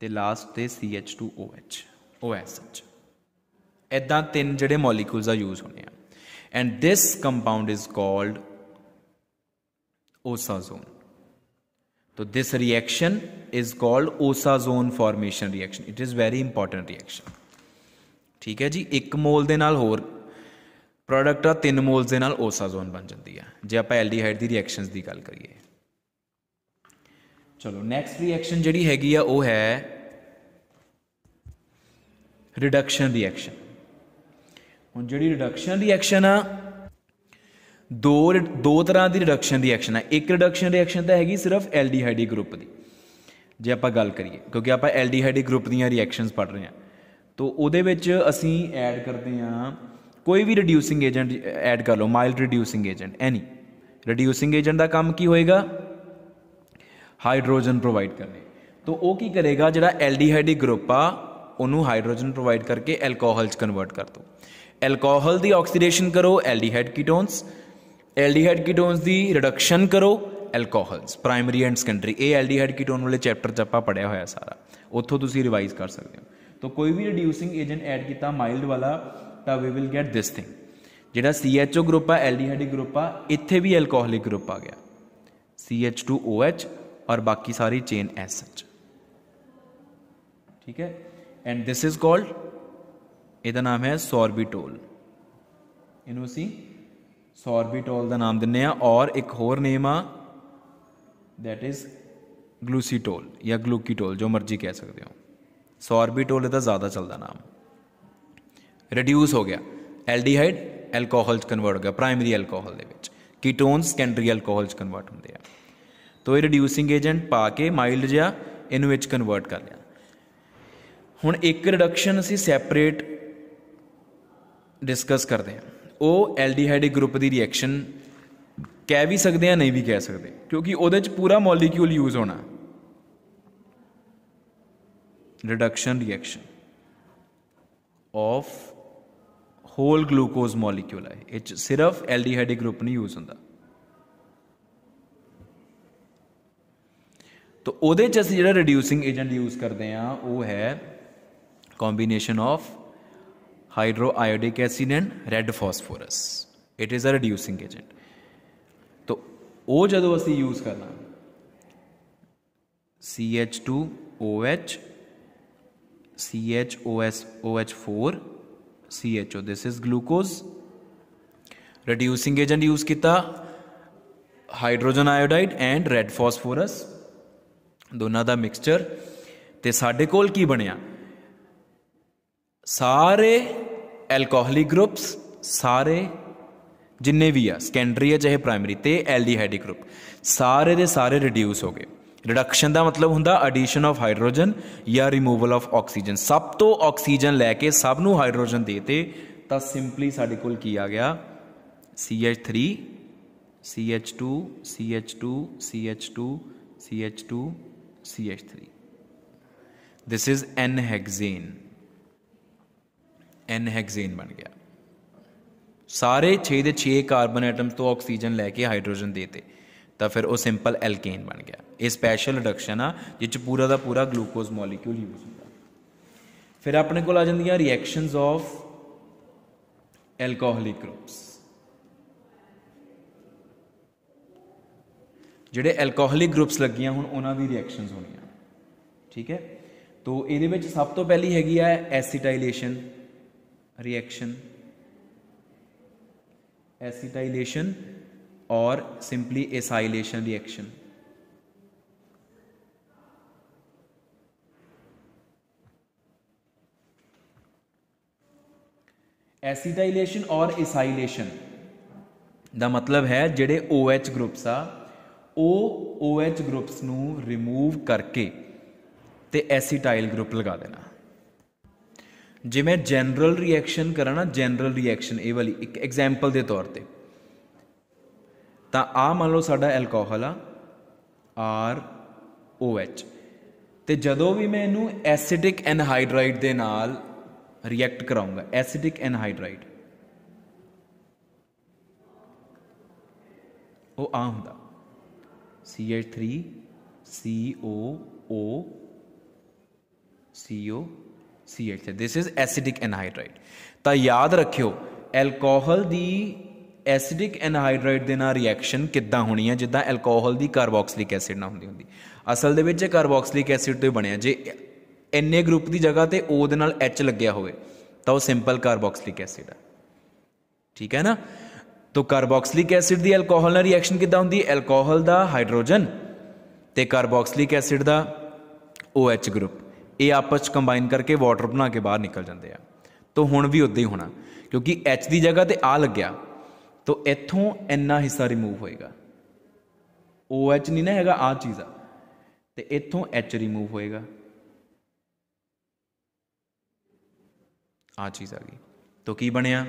ਤੇ ਲਾਸਟ ਤੇ CH2OH OSH ਐਦਾਂ ਤਿੰਨ ਜਿਹੜੇ ਮੋਲੀਕਿਊਲਸ ਆ ਯੂਜ਼ ਹੋਣੇ ਆ and this compound is called osazone ਤੋ this reaction is called osazone formation reaction it is very important reaction ਠੀਕ ਹੈ ਜੀ 1 ਮੋਲ ਦੇ ਨਾਲ ਹੋਰ ਪ੍ਰੋਡਕਟ ਆ 3 ਮੋਲਸ ਦੇ ਨਾਲ ਓਸਾਜ਼ੋਨ ਬਣ ਜਾਂਦੀ ਆ ਜੇ ਆਪਾਂ ਐਲਡੀਹਾਈਡ ਦੀ ਰਿਐਕਸ਼ਨਸ ਦੀ ਗੱਲ ਕਰੀਏ ਚਲੋ ਨੈਕਸਟ ਰਿਐਕਸ਼ਨ ਜਿਹੜੀ ਹੈਗੀ ਆ ਉਹ ਹੈ ਰਿਡਕਸ਼ਨ ਰਿਐਕਸ਼ਨ ਹੁਣ ਜਿਹੜੀ ਰਿਡਕਸ਼ਨ ਰਿਐਕਸ਼ਨ ਆ ਦੋ ਦੋ ਤਰ੍ਹਾਂ ਦੀ ਰਿਡਕਸ਼ਨ ਰਿਐਕਸ਼ਨ ਆ ਇੱਕ ਰਿਡਕਸ਼ਨ ਰਿਐਕਸ਼ਨ ਤਾਂ ਹੈਗੀ ਸਿਰਫ ਐਲਡੀਹਾਈਡ ਗਰੁੱਪ ਦੀ ਜੇ ਆਪਾਂ ਗੱਲ ਕਰੀਏ ਕਿਉਂਕਿ ਆਪਾਂ ਐਲਡੀਹਾਈਡ ਗਰੁੱਪ ਦੀਆਂ ਰਿਐਕਸ਼ਨਸ ਪੜ ਰਹੇ ਹਾਂ ਤੋ ਉਹਦੇ ਵਿੱਚ ਅਸੀਂ ਐਡ ਕਰਦੇ ਹਾਂ ਕੋਈ ਵੀ ਰਿਡਿਊਸਿੰਗ ਏਜੰਟ ਐਡ ਕਰ ਲਓ mild reducing agent any reducing agent ਦਾ ਕੰਮ ਕੀ ਹੋਏਗਾ ਹਾਈਡਰੋਜਨ ਪ੍ਰੋਵਾਈਡ ਕਰਨੇ ਤੋਂ ਉਹ ਕੀ ਕਰੇਗਾ ਜਿਹੜਾ ਐਲਡੀਹਾਈਡਿਕ ਗਰੁੱਪ ਆ ਉਹਨੂੰ ਹਾਈਡਰੋਜਨ ਪ੍ਰੋਵਾਈਡ ਕਰਕੇ ਐਲਕੋਹਲ ਚ ਕਨਵਰਟ ਕਰ ਦੋ ਐਲਕੋਹਲ ਦੀ ਆਕਸੀਡੇਸ਼ਨ ਕਰੋ ਐਲਡੀਹਾਈਡ ਕੀਟੋਨਸ ਐਲਡੀਹਾਈਡ ਕੀਟੋਨਸ ਦੀ ਰਿਡਕਸ਼ਨ ਕਰੋ ਐਲਕੋਹਲਸ ਪ੍ਰਾਇਮਰੀ ਐਂਡ ਸੈਕੰਡਰੀ ਇਹ ਐਲਡੀਹਾਈਡ ਕੀਟੋਨ ਵਾਲੇ ਚੈਪਟਰ ਚ ਆਪਾਂ ਪੜਿਆ ਹੋਇਆ ਸਾਰਾ ਉੱਥੋਂ ਤੁਸੀਂ ਰਿਵਾਈਜ਼ ਕਰ ਸਕਦੇ ਹੋ ਤੋਂ ਕੋਈ ਵੀ ਰਿਡਿਊਸਿੰਗ ਏਜੰਟ ਐਡ ਕੀਤਾ ਮਾਈਲਡ ਵਾਲਾ ਤਾਂ we will get this thing ਜਿਹੜਾ CHO ਗਰੁੱਪ ਆ ਐਲਡੀਹਾਈਡਿਕ ਗਰੁੱਪ ਆ ਇੱਥੇ ਵੀ ਐਲਕੋਹਲਿਕ ਗਰੁੱਪ ਆ ਗਿਆ CH2OH और बाकी सारी चेन एज सच ठीक है एंड दिस इज कॉल्ड ਇਹਦਾ ਨਾਮ ਹੈ ਸੋਰਬੀਟੋਲ ਇਹਨੂੰ ਅਸੀਂ ਸੋਰਬੀਟੋਲ ਦਾ ਨਾਮ ਦਿੰਨੇ ਆ ਔਰ ਇੱਕ ਹੋਰ ਨੇਮ ਆ ਥੈਟ ਇਜ਼ ਗਲੂਸੀਟੋਲ ਜਾਂ ਗਲੂਕੀਟੋਲ ਜੋ ਮਰਜ਼ੀ ਕਹਿ ਸਕਦੇ ਹੋ ਸੋਰਬੀਟੋਲ ਇਹਦਾ ਜ਼ਿਆਦਾ ਚੱਲਦਾ ਨਾਮ ਰਿਡਿਊਸ ਹੋ ਗਿਆ ਐਲਡੀਹਾਈਡ ਐਲਕੋਹਲ ਚ ਕਨਵਰਟ ਹੋ ਗਿਆ ਪ੍ਰਾਇਮਰੀ ਐਲਕੋਹਲ ਦੇ ਵਿੱਚ ਕੀਟੋਨਸ ਸੈਕੰਡਰੀ ਐਲਕੋਹਲ ਚ ਕਨਵਰਟ ਹੁੰਦੇ ਆ ਤੋ ਇਹ ਰਿਡਿਊਸਿੰਗ ਏਜੰਟ ਪਾ ਕੇ ਮਾਈਲਡ ਜਿਆ ਇਹਨੂੰ ਵਿੱਚ ਕਨਵਰਟ ਕਰ ਲਿਆ ਹੁਣ ਇੱਕ ਰਿਡਕਸ਼ਨ ਅਸੀਂ ਸੈਪਰੇਟ ਡਿਸਕਸ ਕਰਦੇ ਆ ਉਹ ਐਲਡੀਹਾਈਡ ਗਰੁੱਪ ਦੀ ਰਿਐਕਸ਼ਨ ਕਹਿ ਵੀ ਸਕਦੇ ਆ ਨਹੀਂ ਵੀ ਕਹਿ ਸਕਦੇ ਕਿਉਂਕਿ ਉਹਦੇ ਚ ਪੂਰਾ ਮੋਲੀਕਿਊਲ ਯੂਜ਼ ਹੋਣਾ reduction reaction of whole glucose molecule ਹੈ ਇਹ ਚ ਸਿਰਫ ਐਲਡੀਹਾਈਡ ਗਰੁੱਪ ਨਹੀਂ ਯੂਜ਼ ਹੁੰਦਾ ਤਾਂ ਉਹਦੇ ਚ ਅਸੀਂ ਜਿਹੜਾ ਰਿਡਿਊਸਿੰਗ ਏਜੰਟ ਯੂਜ਼ ਕਰਦੇ ਆ ਉਹ ਹੈ combination of hydroiodic acid and red phosphorus it is a reducing agent ਤਾਂ ਉਹ ਜਦੋਂ ਅਸੀਂ ਯੂਜ਼ ਕਰਨਾ CH2OH CHOSOH4 C H O this is glucose reducing agent use kita hydrogen iodide and red phosphorus ਦੋਨਾਂ ਦਾ ਮਿਕਸਚਰ ਤੇ ਸਾਡੇ ਕੋਲ ਕੀ ਬਣਿਆ ਸਾਰੇ ਐਲਕੋਹਲਿਕ ਗਰੁੱਪਸ ਸਾਰੇ ਜਿੰਨੇ ਵੀ ਆ ਸੈਕੰਡਰੀ ਆ ਚਾਹੇ ਪ੍ਰਾਇਮਰੀ ਤੇ ਐਲਡੀਹਾਈਡਿਕ ਗਰੁੱਪ ਸਾਰੇ ਦੇ ਸਾਰੇ ਰਿਡਿਊਸ ਹੋ ਗਏ ਰਿਡਕਸ਼ਨ ਦਾ ਮਤਲਬ ਹੁੰਦਾ ਐਡੀਸ਼ਨ ਆਫ ਹਾਈਡਰੋਜਨ ਜਾਂ ਰਿਮੂਵਲ ਆਫ ਆਕਸੀਜਨ ਸਭ ਤੋਂ ਆਕਸੀਜਨ ਲੈ ਕੇ ਸਭ ਨੂੰ ਹਾਈਡਰੋਜਨ ਦੇਤੇ ਤਾਂ ਸਿੰਪਲੀ ਸਾਡੇ ਕੋਲ ਕੀ ਆ ਗਿਆ CH3 CH2 CH2 CH2 CH2 CH3 this is n hexane n hexane ਬਣ ਗਿਆ ਸਾਰੇ 6 ਦੇ 6 ਕਾਰਬਨ ਐਟਮਸ ਤੋਂ ਆਕਸੀਜਨ ਲੈ ਕੇ ਹਾਈਡਰੋਜਨ ਦੇਤੇ ਤਾਂ ਫਿਰ ਉਹ ਸਿੰਪਲ ਐਲਕੇਨ ਬਣ ਗਿਆ ਇਹ ਸਪੈਸ਼ਲ ਰਿਡਕਸ਼ਨ ਆ ਜਿਸ ਚ ਪੂਰਾ ਦਾ ਪੂਰਾ ਗਲੂਕੋਜ਼ ਮੋਲੀਕਿਊਲ ਯੂਜ਼ ਹੁੰਦਾ ਫਿਰ ਆਪਣੇ ਕੋਲ ਆ ਜਾਂਦੀਆਂ ਰਿਐਕਸ਼ਨਸ ਆਫ ਐਲਕੋਹਲਿਕ ਗਰੁੱਪਸ ਜਿਹੜੇ ਐਲਕੋਹਲਿਕ ਗਰੁੱਪਸ ਲੱਗੀਆਂ ਹੁਣ ਉਹਨਾਂ ਦੀ ਰਿਐਕਸ਼ਨਸ ਹੋਣੀਆਂ ਠੀਕ ਹੈ ਤੋਂ ਇਹਦੇ ਵਿੱਚ ਸਭ ਤੋਂ ਪਹਿਲੀ ਹੈਗੀ ਆ acetylation reaction acetylation or simply acylation reaction. Acetylation ਔਰ ਐਸਾਈਲੇਸ਼ਨ ਦਾ ਮਤਲਬ ਹੈ ਜਿਹੜੇ OH ਗਰੁੱਪਸ ਆ ਉਹ OH ਗਰੁੱਪਸ ਨੂੰ ਰਿਮੂਵ ਕਰਕੇ ਤੇ ਐਸੀਟਾਈਲ ਗਰੁੱਪ ਲਗਾ ਦੇਣਾ ਜਿਵੇਂ ਜਨਰਲ ਰਿਐਕਸ਼ਨ ਕਰਨਾ ਜਨਰਲ ਰਿਐਕਸ਼ਨ ਇਹ ਵਾਲੀ ਇੱਕ ਐਗਜ਼ਾਮਪਲ ਦੇ ਤੌਰ ਤੇ ਤਾਂ ਆ ਮੰਨ ਲਓ ਸਾਡਾ ਐਲਕੋਹਲ ਆ ਆਰ ਓ ਐਚ ਤੇ ਜਦੋਂ ਵੀ ਮੈਂ ਇਹਨੂੰ ਐਸਿਡਿਕ ਐਨਹਾਈਡਰਾਈਡ ਦੇ ਨਾਲ ਰਿਐਕਟ ਕਰਾਉਂਗਾ ਐਸਿਡਿਕ ਐਨਹਾਈਡਰਾਈਡ ਉਹ ਆ ਹੁੰਦਾ CH3 COO CO CH this is acidic anhydride ਤਾਂ ਯਾਦ ਰੱਖਿਓ ਐਲਕੋਹਲ ਦੀ ਐਸਿਡਿਕ ਐਨਹਾਈਡਰਾਈਡ ਦੇ ਨਾਲ ਰਿਐਕਸ਼ਨ ਕਿੱਦਾਂ ਹੋਣੀ ਹੈ ਜਿੱਦਾਂ ਐਲਕੋਹਲ ਦੀ ਕਾਰਬੋਕਸਲਿਕ ਐਸਿਡ ਨਾਲ ਹੁੰਦੀ ਹੁੰਦੀ ਅਸਲ ਦੇ ਵਿੱਚ ਇਹ ਕਾਰਬੋਕਸਲਿਕ ਐਸਿਡ ਤੋਂ ਬਣਿਆ ਜੇ ਐਨਏ ਗਰੁੱਪ ਦੀ ਜਗ੍ਹਾ ਤੇ O ਦੇ ਨਾਲ H ਲੱਗਿਆ ਹੋਵੇ ਤਾਂ ਉਹ ਸਿੰਪਲ ਕਾਰਬੋਕਸਲਿਕ ਐਸਿਡ ਹੈ ਠੀਕ ਹੈ ਨਾ ਤਾਂ ਕਾਰਬੋਕਸਲਿਕ ਐਸਿਡ ਦੀ ਐਲਕੋਹਲ ਨਾਲ ਰਿਐਕਸ਼ਨ ਕਿੱਦਾਂ ਹੁੰਦੀ ਹੈ ਐਲਕੋਹਲ ਦਾ ਹਾਈਡਰੋਜਨ ਤੇ ਕਾਰਬੋਕਸਲਿਕ ਐਸਿਡ ਦਾ OH ਗਰੁੱਪ ਇਹ ਆਪਸ ਵਿੱਚ ਕੰਬਾਈਨ ਕਰਕੇ ਵਾਟਰ ਬਣਾ ਕੇ ਬਾਹਰ ਨਿਕਲ ਜਾਂਦੇ ਆ ਤਾਂ ਹੁਣ ਵੀ ਉਦਾਂ ਹੀ ਹੋਣਾ ਕਿਉਂਕਿ H ਦੀ ਜਗ੍ਹਾ ਤੇ ਆ ਲੱਗਿਆ ਤੋ ਇੱਥੋਂ ਇੰਨਾ ਹਿੱਸਾ ਰਿਮੂਵ ਹੋਏਗਾ OH ਨਹੀਂ ਨਾ ਹੈਗਾ ਆ ਚੀਜ਼ ਆ ਤੇ ਇੱਥੋਂ H ਰਿਮੂਵ ਹੋਏਗਾ ਆ ਚੀਜ਼ ਆ ਗਈ ਤੋ ਕੀ ਬਣਿਆ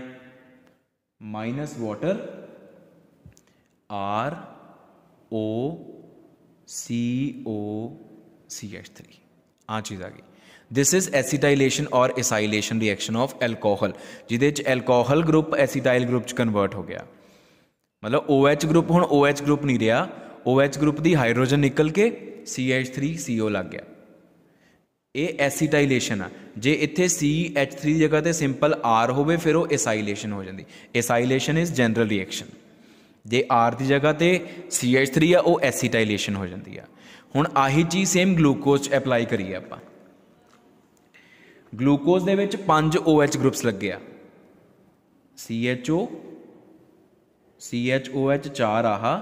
minus water R O C O CH3 ਆ ਚੀਜ਼ ਆ ਗਈ ਦਿਸ ਇਜ਼ ਐਸੀਟਾਈਲੇਸ਼ਨ ਔਰ ਐਸਾਈਲੇਸ਼ਨ ਰਿਐਕਸ਼ਨ ਆਫ ਐਲਕੋਹਲ ਜਿਹਦੇ ਵਿੱਚ ਐਲਕੋਹਲ ਗਰੁੱਪ ਐਸੀਟਾਈਲ ਗਰੁੱਪ ਚ ਕਨਵਰਟ ਹੋ ਗਿਆ ਮਤਲਬ OH ਗਰੁੱਪ ਹੁਣ OH ਗਰੁੱਪ ਨਹੀਂ ਰਿਹਾ OH ਗਰੁੱਪ ਦੀ ਹਾਈਡਰੋਜਨ ਨਿਕਲ ਕੇ CH3CO ਲੱਗ ਗਿਆ ਇਹ ਐਸੀਟਾਈਲੇਸ਼ਨ ਆ ਜੇ ਇੱਥੇ CH3 ਦੀ ਜਗ੍ਹਾ ਤੇ ਸਿੰਪਲ R ਹੋਵੇ ਫਿਰ ਉਹ ਐਸਾਈਲੇਸ਼ਨ ਹੋ ਜਾਂਦੀ ਐਸਾਈਲੇਸ਼ਨ ਇਜ਼ ਜਨਰਲ ਰਿਐਕਸ਼ਨ ਜੇ R ਦੀ ਜਗ੍ਹਾ ਤੇ CH3 ਆ ਉਹ ਐਸੀਟਾਈਲੇਸ਼ਨ ਹੋ ਜਾਂਦੀ ਆ ਹੁਣ ਆਹੀ ਚੀਜ਼ ਸੇਮ ਗਲੂਕੋਜ਼ ਅਪਲਾਈ ਕਰੀਏ ਆਪਾਂ ਗਲੂਕੋਜ਼ ਦੇ ਵਿੱਚ 5 OH ਗਰੁੱਪਸ ਲੱਗੇ ਆ CHO CHOH 4 ਆਹਾ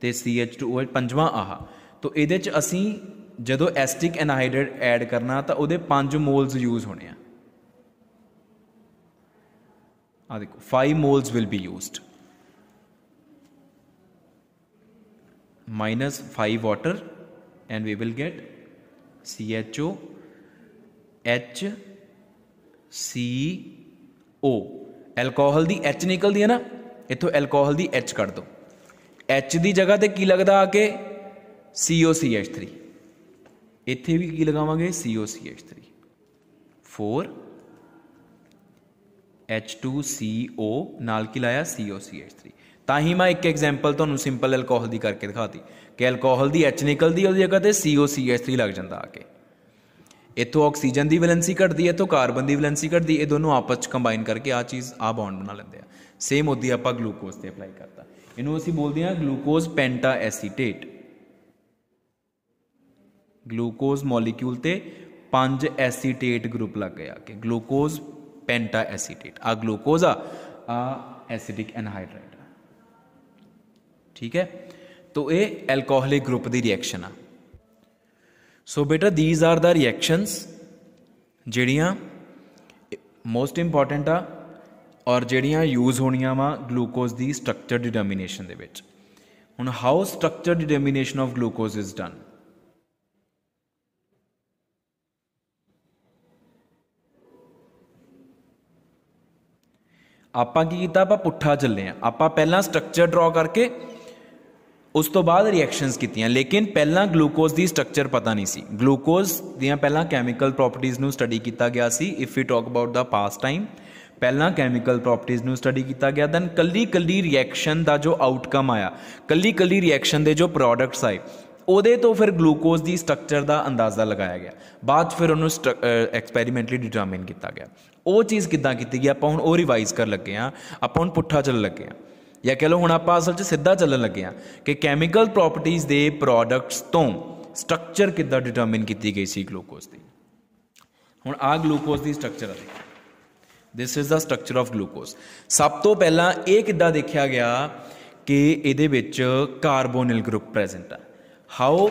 ਤੇ CH2OH ਪੰਜਵਾਂ ਆਹਾ ਤੋਂ ਇਹਦੇ ਚ ਅਸੀਂ ਜਦੋਂ ਐਸਟਿਕ ਐਨਹਾਈਡਰੇਟ ਐਡ ਕਰਨਾ ਤਾਂ ਉਹਦੇ 5 ਮੋਲਸ ਯੂਜ਼ ਹੋਣੇ ਆ ਆ ਦੇਖੋ 5 moles will be used minus 5 water and we will get CHO H C O alcohol ਦੀ ਐਚ ਨਿਕਲਦੀ ਹੈ ਨਾ ਇੱਥੋਂ ਐਲਕੋਹਲ ਦੀ ਐਚ ਕੱਢ ਦੋ ਐਚ ਦੀ ਜਗ੍ਹਾ ਤੇ ਕੀ ਲੱਗਦਾ ਆ ਕੇ 3 ਇੱਥੇ ਵੀ ਕੀ ਲਗਾਵਾਂਗੇ 3 4 H2CO ਨਾਲ ਕੀ ਲਾਇਆ COCH3 ਤਾਂ ਹੀ ਮੈਂ ਇੱਕ ਐਗਜ਼ਾਮਪਲ ਤੁਹਾਨੂੰ ਸਿੰਪਲ ਐਲਕੋਹਲ ਦੀ ਕਰਕੇ ਦਿਖਾਤੀ ਕਿ ਐਲਕੋਹਲ ਦੀ H ਨਿਕਲਦੀ ਉਹਦੀ ਜਗ੍ਹਾ ਤੇ COCH3 ਲੱਗ ਜਾਂਦਾ ਆ ਕੇ ਇਥੋਂ ਆਕਸੀਜਨ ਦੀ ਵੈਲੈਂਸੀ ਘਟਦੀ ਹੈ ਇੱਥੋਂ ਕਾਰਬਨ ਦੀ ਵੈਲੈਂਸੀ ਘਟਦੀ ਇਹ ਦੋਨੋਂ ਆਪਸ ਵਿੱਚ ਕੰਬਾਈਨ ਕਰਕੇ ਆ ਚੀਜ਼ ਆ ਬੌਂਡ ਬਣਾ ਲੈਂਦੇ ਆ ਸੇਮ ਉਹਦੀ ਆਪਾਂ ਗਲੂਕੋਜ਼ ਤੇ ਅਪਲਾਈ ਕਰਤਾ ਇਹਨੂੰ ਅਸੀਂ ਬੋਲਦੇ ਆ glucose penta acetate glucose molecule ਤੇ ਪੰਜ ਐਸੀਟੇਟ ਗਰੁੱਪ ਲੱਗ ਗਿਆ ਕਿ ਗਲੂਕੋਜ਼ ਪੈਂਟਾ ਐਸੀਟੇਟ ਆ ਗਲੂਕੋਜ਼ ਆ ਐਸਿਡਿਕ ਐਨਹਾਈਡਰਾਈਡ ਠੀਕ ਹੈ ਤੋ ਇਹ ਐਲਕੋਹਲਿਕ ਗਰੁੱਪ ਦੀ ਰਿਐਕਸ਼ਨ ਆ ਸੋ ਬੇਟਾ ਥੀਸ ਆਰ ਦਾ ਰਿਐਕਸ਼ਨਸ ਜਿਹੜੀਆਂ ਮੋਸਟ ਇੰਪੋਰਟੈਂਟ ਆ ਔਰ ਜਿਹੜੀਆਂ ਯੂਜ਼ ਹੋਣੀਆਂ ਵਾ ਗਲੂਕੋਜ਼ ਦੀ ਸਟਰਕਚਰ ਡਿਟਰਮੀਨੇਸ਼ਨ ਦੇ ਵਿੱਚ ਹੁਣ how structure determination of glucose is done ਆਪਾਂ ਕੀ ਕੀਤਾ ਆਪਾਂ ਪੁੱਠਾ ਚੱਲੇ ਆ ਆਪਾਂ ਪਹਿਲਾਂ ਸਟਰਕਚਰ ਡਰਾ ਕਰਕੇ ਉਸ ਤੋਂ ਬਾਅਦ ਰਿਐਕਸ਼ਨਸ ਕੀਤੀਆਂ ਲੇਕਿਨ ਪਹਿਲਾਂ ਗਲੂਕੋਜ਼ ਦੀ ਸਟਰਕਚਰ ਪਤਾ ਨਹੀਂ ਸੀ ਗਲੂਕੋਜ਼ ਦੀਆਂ ਪਹਿਲਾਂ ਕੈਮੀਕਲ ਪ੍ਰੋਪਰਟੀਆਂ ਨੂੰ ਸਟੱਡੀ ਕੀਤਾ ਗਿਆ ਸੀ if we talk about the past time ਪਹਿਲਾਂ ਕੈਮੀਕਲ ਪ੍ਰੋਪਰਟੀਆਂ ਨੂੰ ਸਟੱਡੀ ਕੀਤਾ ਗਿਆ ਦੈਨ ਕੱਲੀ ਕੱਲੀ ਰਿਐਕਸ਼ਨ ਦਾ ਜੋ ਆਊਟਕਮ ਆਇਆ ਕੱਲੀ ਕੱਲੀ ਰਿਐਕਸ਼ਨ ਦੇ ਜੋ ਪ੍ਰੋਡਕਟਸ ਆਏ ਉਹਦੇ ਤੋਂ ਫਿਰ ਗਲੂਕੋਜ਼ ਦੀ ਸਟਰਕਚਰ ਦਾ ਅੰਦਾਜ਼ਾ ਲਗਾਇਆ ਗਿਆ ਬਾਅਦ ਫਿਰ ਉਹਨੂੰ ਐਕਸਪੈਰੀਮੈਂਟਲੀ ਡਿਟਰਮਾਈਨ ਕੀਤਾ ਗਿਆ ਉਹ ਚੀਜ਼ ਕਿੱਦਾਂ ਕੀਤੀ ਗਈ ਆਪਾਂ ਹੁਣ ਉਹ ਰਿਵਾਈਜ਼ ਕਰ ਲੱਗੇ ਆ ਆਪਾਂ ਹੁਣ ਪੁੱਠਾ ਚੱਲ ਲੱਗੇ ਆ ਜਾਂ ਕਹ ਲਓ ਹੁਣ ਆਪਾਂ ਅਸਲ 'ਚ ਸਿੱਧਾ ਚੱਲਣ ਲੱਗੇ ਆ ਕਿ ਕੈਮੀਕਲ ਪ੍ਰੋਪਰਟੀਆਂ ਦੇ ਪ੍ਰੋਡਕਟਸ ਤੋਂ ਸਟਰਕਚਰ ਕਿੱਦਾਂ ਡਿਟਰਮਾਈਨ ਕੀਤੀ ਗਈ ਸੀ ਗਲੂਕੋਜ਼ ਦੀ ਹੁਣ ਆ ਗਲੂਕੋਜ਼ ਦੀ ਸਟਰਕਚਰ ਆ ਦੇਖੋ this is the structure of glucose ਸਭ ਤੋਂ ਪਹਿਲਾਂ ਇਹ ਕਿੱਦਾਂ ਦੇਖਿਆ ਗਿਆ ਕਿ ਇਹਦੇ ਵਿੱਚ ਕਾਰਬੋਨਿਲ ਗਰੁੱਪ ਪ੍ਰੈਜ਼ੈਂਟ ਆ ਹਾਊ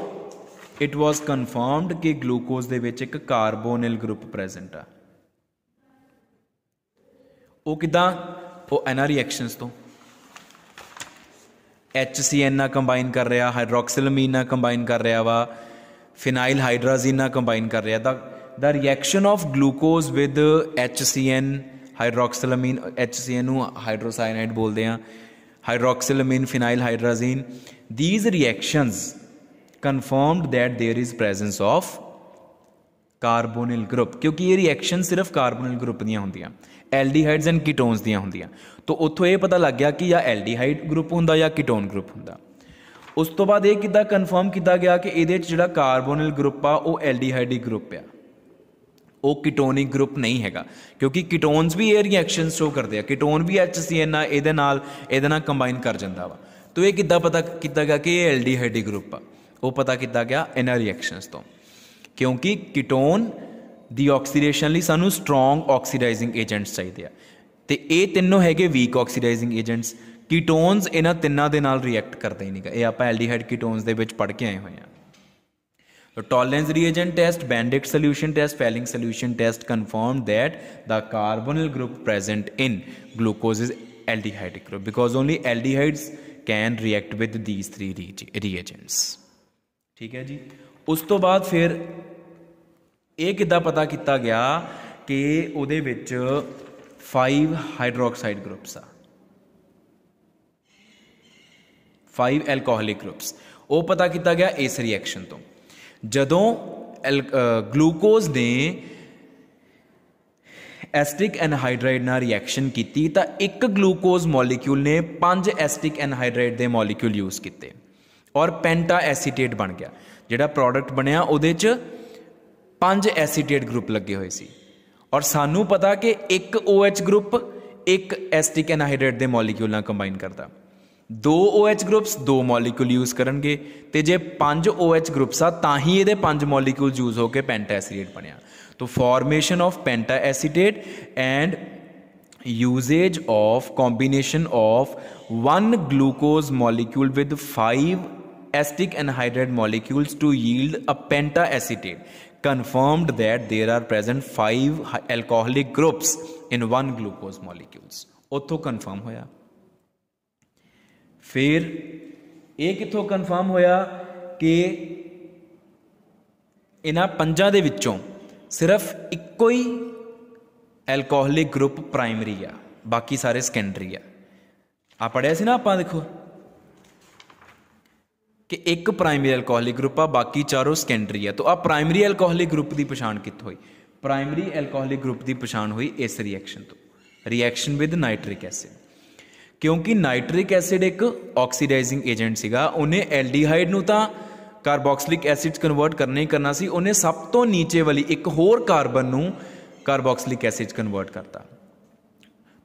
ਇਟ ਵਾਸ ਕਨਫਰਮਡ ਕਿ ਗਲੂਕੋਜ਼ ਦੇ ਵਿੱਚ ਇੱਕ ਕਾਰਬੋਨਿਲ ਗਰੁੱਪ ਪ੍ਰੈਜ਼ੈਂਟ ਆ ਉਹ ਕਿਦਾਂ ਉਹ ਇਹਨਾਂ ਰਿਐਕਸ਼ਨਸ ਤੋਂ HCN ਨਾਲ ਕੰਬਾਈਨ ਕਰ ਰਿਹਾ ਹਾਈਡਰੋਕਸਿਲਮੀਨ ਨਾਲ ਕੰਬਾਈਨ ਕਰ ਰਿਹਾ ਵਾ ਫਿਨਾਈਲ ਹਾਈਡਰਾਜ਼ੀਨ ਨਾਲ ਕੰਬਾਈਨ ਕਰ ਰਿਹਾ the the reaction of glucose with HCN hydroxylamine HCN ਨੂੰ ਹਾਈਡਰੋਸਾਇਨਾਈਡ ਬੋਲਦੇ ਆ hydroxylamine phenyl hydrazine these reactions confirmed that there is presence of carbonyl group ਕਿਉਂਕਿ ਇਹ ਰਿਐਕਸ਼ਨ ਸਿਰਫ ਕਾਰਬੋਨਿਲ ਗਰੁੱਪ ਦੀਆਂ ਹੁੰਦੀਆਂ ਐਲਡੀਹਾਈਡਸ ਐਂਡ ਕੀਟੋਨਸ ਦੀਆਂ ਹੁੰਦੀਆਂ ਤੋਂ ਉੱਥੋਂ ਇਹ ਪਤਾ ਲੱਗ ਗਿਆ ਕਿ ਜਾਂ ਐਲਡੀਹਾਈਡ ਗਰੁੱਪ ਹੁੰਦਾ ਜਾਂ ਕੀਟੋਨ ਗਰੁੱਪ ਹੁੰਦਾ ਉਸ ਤੋਂ ਬਾਅਦ ਇਹ ਕਿੱਦਾਂ ਕਨਫਰਮ ਕੀਤਾ ਗਿਆ ਕਿ ਇਹਦੇ ਵਿੱਚ ਜਿਹੜਾ ਕਾਰਬੋਨਿਲ ਗਰੁੱਪ ਆ ਉਹ ਐਲਡੀਹਾਈਡ ਗਰੁੱਪ ਆ ਉਹ ਕੀਟੋਨਿਕ ਗਰੁੱਪ ਨਹੀਂ ਹੈਗਾ ਕਿਉਂਕਿ ਕੀਟੋਨਸ ਵੀ ਇਹ ਰਿਐਕਸ਼ਨ ਸ਼ੋ ਕਰਦੇ ਆ ਕੀਟੋਨ ਵੀ HCN ਇਹਦੇ ਨਾਲ ਇਹਦੇ ਨਾਲ ਕੰਬਾਈਨ ਕਰ ਜਾਂਦਾ ਵਾ ਤੋ ਇਹ ਕਿੱਦਾਂ ਪਤਾ ਕੀਤਾ ਗਿਆ ਕਿ ਇਹ ਐਲਡੀਹਾਈਡ ਗਰੁੱਪ ਆ ਉਹ ਪਤਾ ਕੀਤਾ ਗਿਆ ਇਹਨਾਂ ਰਿਐਕਸ਼ਨਸ ਤੋਂ ਕਿਉਂਕਿ ਕੀਟੋਨ ਡੀਆਕਸੀਡੇਸ਼ਨ ਲਈ ਸਾਨੂੰ ਸਟਰੋਂਗ ਆਕਸੀਡਾਈਜ਼ਿੰਗ ਏਜੰਟਸ ਚਾਹੀਦੇ ਆ ਤੇ ਇਹ ਤਿੰਨੋਂ ਹੈਗੇ ਵੀਕ ਆਕਸੀਡਾਈਜ਼ਿੰਗ ਏਜੰਟਸ ਕੀਟੋਨਸ ਇਹਨਾਂ ਤਿੰਨਾਂ ਦੇ ਨਾਲ ਰਿਐਕਟ ਕਰਦੇ ਹੀ ਨਹੀਂਗਾ ਇਹ ਆਪਾਂ ਐਲਡੀਹਾਈਡ ਕੀਟੋਨਸ ਦੇ ਵਿੱਚ ਪੜ ਕੇ ਆਏ ਹੋਏ ਆ Tollens reagent test Benedict solution test Fehling solution test confirm that the carbonyl group present in glucose is aldehydic group because only aldehydes can react with these 3 reagents ਠੀਕ ਹੈ ਜੀ ਉਸ ਤੋਂ ਬਾਅਦ ਫਿਰ ਇਹ ਕਿੱਦਾਂ ਪਤਾ ਕੀਤਾ ਗਿਆ ਕਿ ਉਹਦੇ ਵਿੱਚ 5 ਹਾਈਡਰੋਕਸਾਈਡ ਗਰੁੱਪਸ ਆ 5 ਐਲਕੋਹਲਿਕ ਗਰੁੱਪਸ ਉਹ ਪਤਾ ਕੀਤਾ ਗਿਆ ਇਸ ਰਿਐਕਸ਼ਨ ਤੋਂ ਜਦੋਂ ਗਲੂਕੋਜ਼ ਨੇ ਐਸਟਿਕ ਐਨਹਾਈਡਰਾਈਡ ਨਾਲ ਰਿਐਕਸ਼ਨ ਕੀਤੀ ਤਾਂ ਇੱਕ ਗਲੂਕੋਜ਼ ਮੋਲੀਕਿਊਲ ਨੇ ਪੰਜ ਐਸਟਿਕ ਐਨਹਾਈਡਰਾਈਡ ਦੇ ਮੋਲੀਕਿਊਲ ਯੂਜ਼ ਕੀਤੇ ਔਰ ਪੈਂਟਾ ਐਸੀਟੇਟ ਬਣ ਗਿਆ ਜਿਹੜਾ ਪ੍ਰੋਡਕਟ ਬਣਿਆ ਉਹਦੇ ਚ ਪੰਜ ਐਸੀਟੇਟ ਗਰੁੱਪ ਲੱਗੇ ਹੋਏ ਸੀ ਔਰ ਸਾਨੂੰ ਪਤਾ ਕਿ ਇੱਕ OH ਗਰੁੱਪ ਇੱਕ ਐਸਟਿਕ ਐਨਹਾਈਡ੍ਰੇਟ ਦੇ ਮੋਲੀਕਿਊਲ ਨਾਲ ਕੰਬਾਈਨ ਕਰਦਾ ਦੋ OH ਗਰੁੱਪਸ ਦੋ ਮੋਲੀਕਿਊਲ ਯੂਜ਼ ਕਰਨਗੇ ਤੇ ਜੇ ਪੰਜ OH ਗਰੁੱਪਸ ਆ ਤਾਂ ਹੀ ਇਹਦੇ ਪੰਜ ਮੋਲੀਕਿਊਲ ਯੂਜ਼ ਹੋ ਕੇ ਪੈਂਟਾ ਐਸੀਟੇਟ ਬਣਿਆ ਤੋ formation of penta acetate and of combination of 1 glucose molecule with 5 acetic anhydrate molecules to yield a penta acetate confirmed that there are present five alcoholic groups in one glucose molecules ਉੱਥੋਂ confirm ਹੋਇਆ ਫਿਰ ਇਹ ਕਿੱਥੋਂ confirm ਹੋਇਆ ਕਿ ਇਹਨਾਂ ਪੰਜਾਂ ਦੇ ਵਿੱਚੋਂ ਸਿਰਫ ਇੱਕੋ ਹੀ ਐਲਕੋਹਲਿਕ ਗਰੁੱਪ ਪ੍ਰਾਇਮਰੀ ਆ ਬਾਕੀ ਸਾਰੇ ਸੈਕੰਡਰੀ ਆ ਆ ਪੜਿਆ ਸੀ ਨਾ ਆਪਾਂ ਦੇਖੋ ਕਿ ਇੱਕ ਪ੍ਰਾਇਮਰੀ ਐਲਕੋਹਲਿਕ ਗਰੁੱਪ ਆ ਬਾਕੀ ਚਾਰੋ ਸੈਕੰਡਰੀ ਆ ਤਾਂ ਆ ਪ੍ਰਾਇਮਰੀ ਐਲਕੋਹਲਿਕ ਗਰੁੱਪ ਦੀ ਪਛਾਣ ਕਿੱਥੋਂ ਹੋਈ ਪ੍ਰਾਇਮਰੀ ਐਲਕੋਹਲਿਕ ਗਰੁੱਪ ਦੀ ਪਛਾਣ ਹੋਈ ਇਸ ਰਿਐਕਸ਼ਨ ਤੋਂ ਰਿਐਕਸ਼ਨ ਵਿਦ ਨਾਈਟ੍ਰਿਕ ਐਸਿਡ ਕਿਉਂਕਿ ਨਾਈਟ੍ਰਿਕ ਐਸਿਡ ਇੱਕ ਆਕਸੀਡਾਈਜ਼ਿੰਗ ਏਜੰਟ ਸੀਗਾ ਉਹਨੇ ਐਲਡੀਹਾਈਡ ਨੂੰ ਤਾਂ ਕਾਰਬੋਕਸਿਲਿਕ ਐਸਿਡ ਕਨਵਰਟ ਕਰਨਾ ਹੀ ਕਰਨਾ ਸੀ ਉਹਨੇ ਸਭ ਤੋਂ ਨੀਚੇ ਵਾਲੀ ਇੱਕ ਹੋਰ ਕਾਰਬਨ ਨੂੰ ਕਾਰਬੋਕਸਿਲਿਕ ਐਸਿਡ ਕਨਵਰਟ ਕਰਤਾ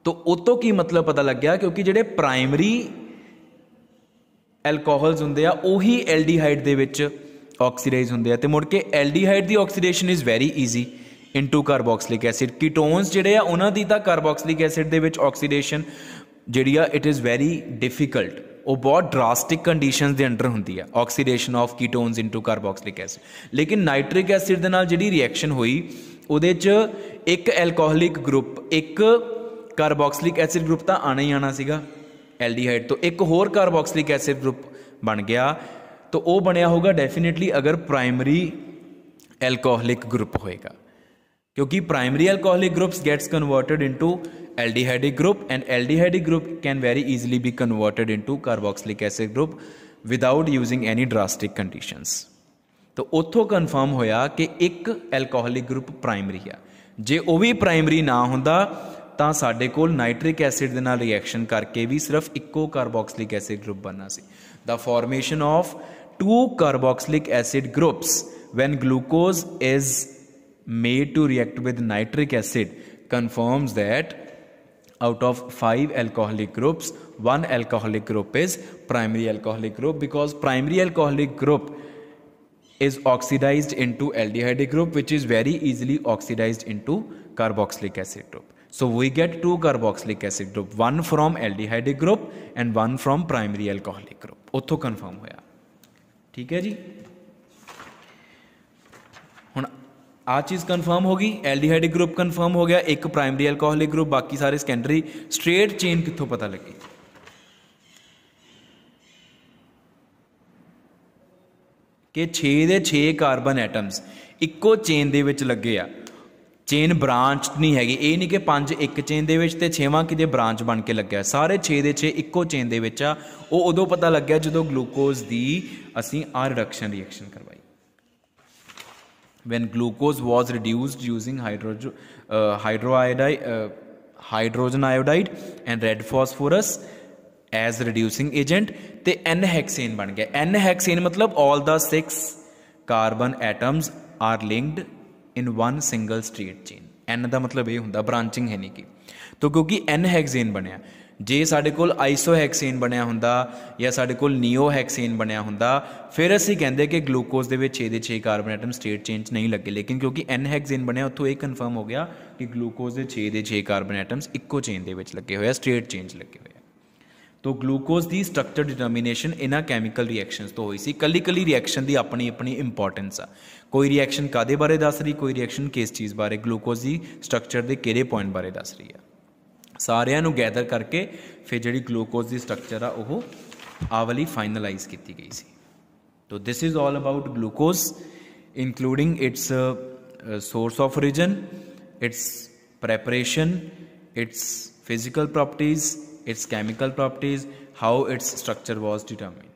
ਤੋ ਉਤੋਂ ਕੀ ਮਤਲਬ ਪਤਾ ਲੱਗ ਗਿਆ ਕਿਉਂਕਿ ਜਿਹੜੇ ਪ੍ਰਾਇਮਰੀ ਐਲਕੋਹਲਸ ਹੁੰਦੇ ਆ ਉਹੀ ਐਲਡੀਹਾਈਡ ਦੇ ਵਿੱਚ ਆਕਸੀਡਾਈਜ਼ ਹੁੰਦੇ ਆ ਤੇ ਮੁੜ ਕੇ ਐਲਡੀਹਾਈਡ ਦੀ oxidation is very easy into carboxylic acid ketones ਜਿਹੜੇ ਆ ਉਹਨਾਂ ਦੀ ਤਾਂ ਕਾਰਬੋਕਸਿਲਿਕ ਐਸਿਡ ਦੇ ਵਿੱਚ ਆਕਸੀਡੇਸ਼ਨ ਜਿਹੜੀ ਆ ਇਟ ਇਜ਼ ਵੈਰੀ ਡਿਫਿਕਲਟ ਉਹ ਬਹੁਤ ਡਰਾਸਟਿਕ ਕੰਡੀਸ਼ਨਸ ਦੇ ਅੰਡਰ ਹੁੰਦੀ ਆ oxidation of ketones into carboxylic acid ਲੇਕਿਨ ਨਾਈਟ੍ਰਿਕ ਐਸਿਡ ਦੇ ਨਾਲ ਜਿਹੜੀ ਰਿਐਕਸ਼ਨ ਹੋਈ ਉਹਦੇ 'ਚ ਇੱਕ ਐਲਕੋਹਲਿਕ ਗਰੁੱਪ ਇੱਕ ਕਾਰਬੋਕਸਿਲਿਕ ਐਸਿਡ ਗਰੁੱਪ ਤਾਂ ਆਣਾ ਹੀ ਆਣਾ ਸੀਗਾ एल्डिहाइड तो एक होर कार्बोक्सलिक एसिड ग्रुप बन गया तो वह बनया होगा डेफिनेटली अगर प्राइमरी एल्कोहलिक ग्रुप होएगा क्योंकि primary alcoholic groups gets converted into aldehydic group and aldehydic group can very easily be converted into carboxylic acid group without using any drastic conditions तो उतो कन्फर्म होया कि एक एल्कोहलिक ग्रुप प्राइमरी है जे वह भी प्राइमरी ना होंदा ਤਾਂ ਸਾਡੇ ਕੋਲ ਨਾਈਟ੍ਰਿਕ ਐਸਿਡ ਦੇ ਨਾਲ ਰਿਐਕਸ਼ਨ ਕਰਕੇ ਵੀ ਸਿਰਫ ਇੱਕੋ ਕਾਰਬੋਕਸਲਿਕ ਐਸਿਡ ਗਰੁੱਪ ਬਣਨਾ ਸੀ the formation of two carboxylic acid groups when glucose is made to react with nitric acid confirms that out of five alcoholic groups one alcoholic group is primary alcoholic group because primary alcoholic group is oxidized into aldehyde group which is very easily oxidized into carboxylic acid group So we get two carboxylic acid group, one from aldehyde group and one from primary alcoholic group. ਉੱਥੋਂ confirm ਹੋਇਆ ਠੀਕ ਹੈ ਜੀ ਹੁਣ ਆ ਚੀਜ਼ confirm ਹੋ ਗਈ ਐਲਡੀਹਾਈਡ ਗਰੁੱਪ ਕਨਫਰਮ ਹੋ ਗਿਆ ਇੱਕ ਪ੍ਰਾਇਮਰੀ ਐਲਕੋਹਲਿਕ ਗਰੁੱਪ ਬਾਕੀ ਸਾਰੇ ਸੈਕੰਡਰੀ ਸਟ੍ਰੇਟ ਚੇਨ ਕਿੱਥੋਂ ਪਤਾ ਲੱਗੀ ਕਿ 6 ਦੇ 6 ਕਾਰਬਨ ਐਟਮਸ ਇੱਕੋ ਚੇਨ ਦੇ ਵਿੱਚ ਲੱਗੇ ਆ ਚੇਨ ਬ੍ਰਾਂਚ ਨਹੀਂ ਹੈਗੀ ਇਹ ਨਹੀਂ ਕਿ ਪੰਜ ਇੱਕ ਚੇਨ ਦੇ ਵਿੱਚ ਤੇ ਛੇਵਾਂ ਕਿਤੇ ਬ੍ਰਾਂਚ ਬਣ ਕੇ ਲੱਗਿਆ ਸਾਰੇ ਛੇ ਦੇ 6 ਇੱਕੋ ਚੇਨ ਦੇ ਵਿੱਚ ਆ ਉਹ ਉਦੋਂ ਪਤਾ ਲੱਗਿਆ ਜਦੋਂ ਗਲੂਕੋਜ਼ ਦੀ ਅਸੀਂ ਆ ਰਿਡਕਸ਼ਨ ਰਿਐਕਸ਼ਨ ਕਰਵਾਈ when glucose was reduced using hydrogen hydroiodide hydrogen iodide and red phosphorus as reducing agent ਤੇ ਐਨ ਹੈਕਸੇਨ ਬਣ ਗਿਆ ਐਨ ਹੈਕਸੇਨ ਮਤਲਬ all the 6 carbon atoms are linked in one single straight chain n ਦਾ ਮਤਲਬ ਇਹ ਹੁੰਦਾ branching ਹੈ ਨਹੀਂ ਕਿ ਤੋ ਕਿਉਂਕਿ ਐਨ ਹੈਕਸੇਨ ਬਣਿਆ ਜੇ ਸਾਡੇ ਕੋਲ ਆਈਸੋ ਹੈਕਸੇਨ ਬਣਿਆ ਹੁੰਦਾ ਜਾਂ ਸਾਡੇ ਕੋਲ ਨੀਓ ਹੈਕਸੇਨ ਬਣਿਆ ਹੁੰਦਾ ਫਿਰ ਅਸੀਂ ਕਹਿੰਦੇ ਕਿ ਗਲੂਕੋਜ਼ ਦੇ ਵਿੱਚ 6 ਦੇ 6 ਕਾਰਬਨ ਐਟਮ ਸਟੇਟ ਚੇਂਜ ਨਹੀਂ ਲੱਗੇ ਲੇਕਿਨ ਕਿਉਂਕਿ ਐਨ ਹੈਕਸੇਨ ਬਣਿਆ ਉੱਥੋਂ ਇਹ ਕਨਫਰਮ ਹੋ ਗਿਆ ਕਿ ਗਲੂਕੋਜ਼ ਦੇ 6 ਦੇ 6 ਕਾਰਬਨ ਐਟਮਸ ਇੱਕੋ ਚੇਨ ਦੇ ਵਿੱਚ ਲੱਗੇ ਹੋਏ ਆ ਸਟੇਟ ਚੇਂਜ ਲੱਗੇ ਹੋਏ ਤੋ ਗਲੂਕੋਜ਼ ਦੀ ਸਟਰਕਚਰ ਡਿਟਰਮੀਨੇਸ਼ਨ ਇਹਨਾਂ ਕੈਮੀਕਲ ਰਿਐਕਸ਼ਨਸ ਤੋਂ ਹੋਈ ਸੀ ਕੱਲੀ ਕੱਲੀ ਰਿਐਕਸ਼ਨ ਦੀ ਆਪਣੀ ਆਪਣੀ ਇੰਪੋਰਟੈਂਸ ਆ ਕੋਈ ਰਿਐਕਸ਼ਨ ਕਾਦੇ ਬਾਰੇ ਦੱਸ ਰਹੀ ਕੋਈ ਰਿਐਕਸ਼ਨ ਕਿਸ ਚੀਜ਼ ਬਾਰੇ ਗਲੂਕੋਜ਼ ਦੀ ਸਟਰਕਚਰ ਦੇ ਕਿਹੜੇ ਪੁਆਇੰਟ ਬਾਰੇ ਦੱਸ ਰਹੀ ਆ ਸਾਰਿਆਂ ਨੂੰ ਗੈਦਰ ਕਰਕੇ ਫਿਰ ਜਿਹੜੀ ਗਲੂਕੋਜ਼ ਦੀ ਸਟਰਕਚਰ ਆ ਉਹ ਆਵਲੀ ਫਾਈਨਲਾਈਜ਼ ਕੀਤੀ ਗਈ ਸੀ ਤੋ this is all about glucose including its source of origin its preparation its physical properties its chemical properties, how its structure was determined.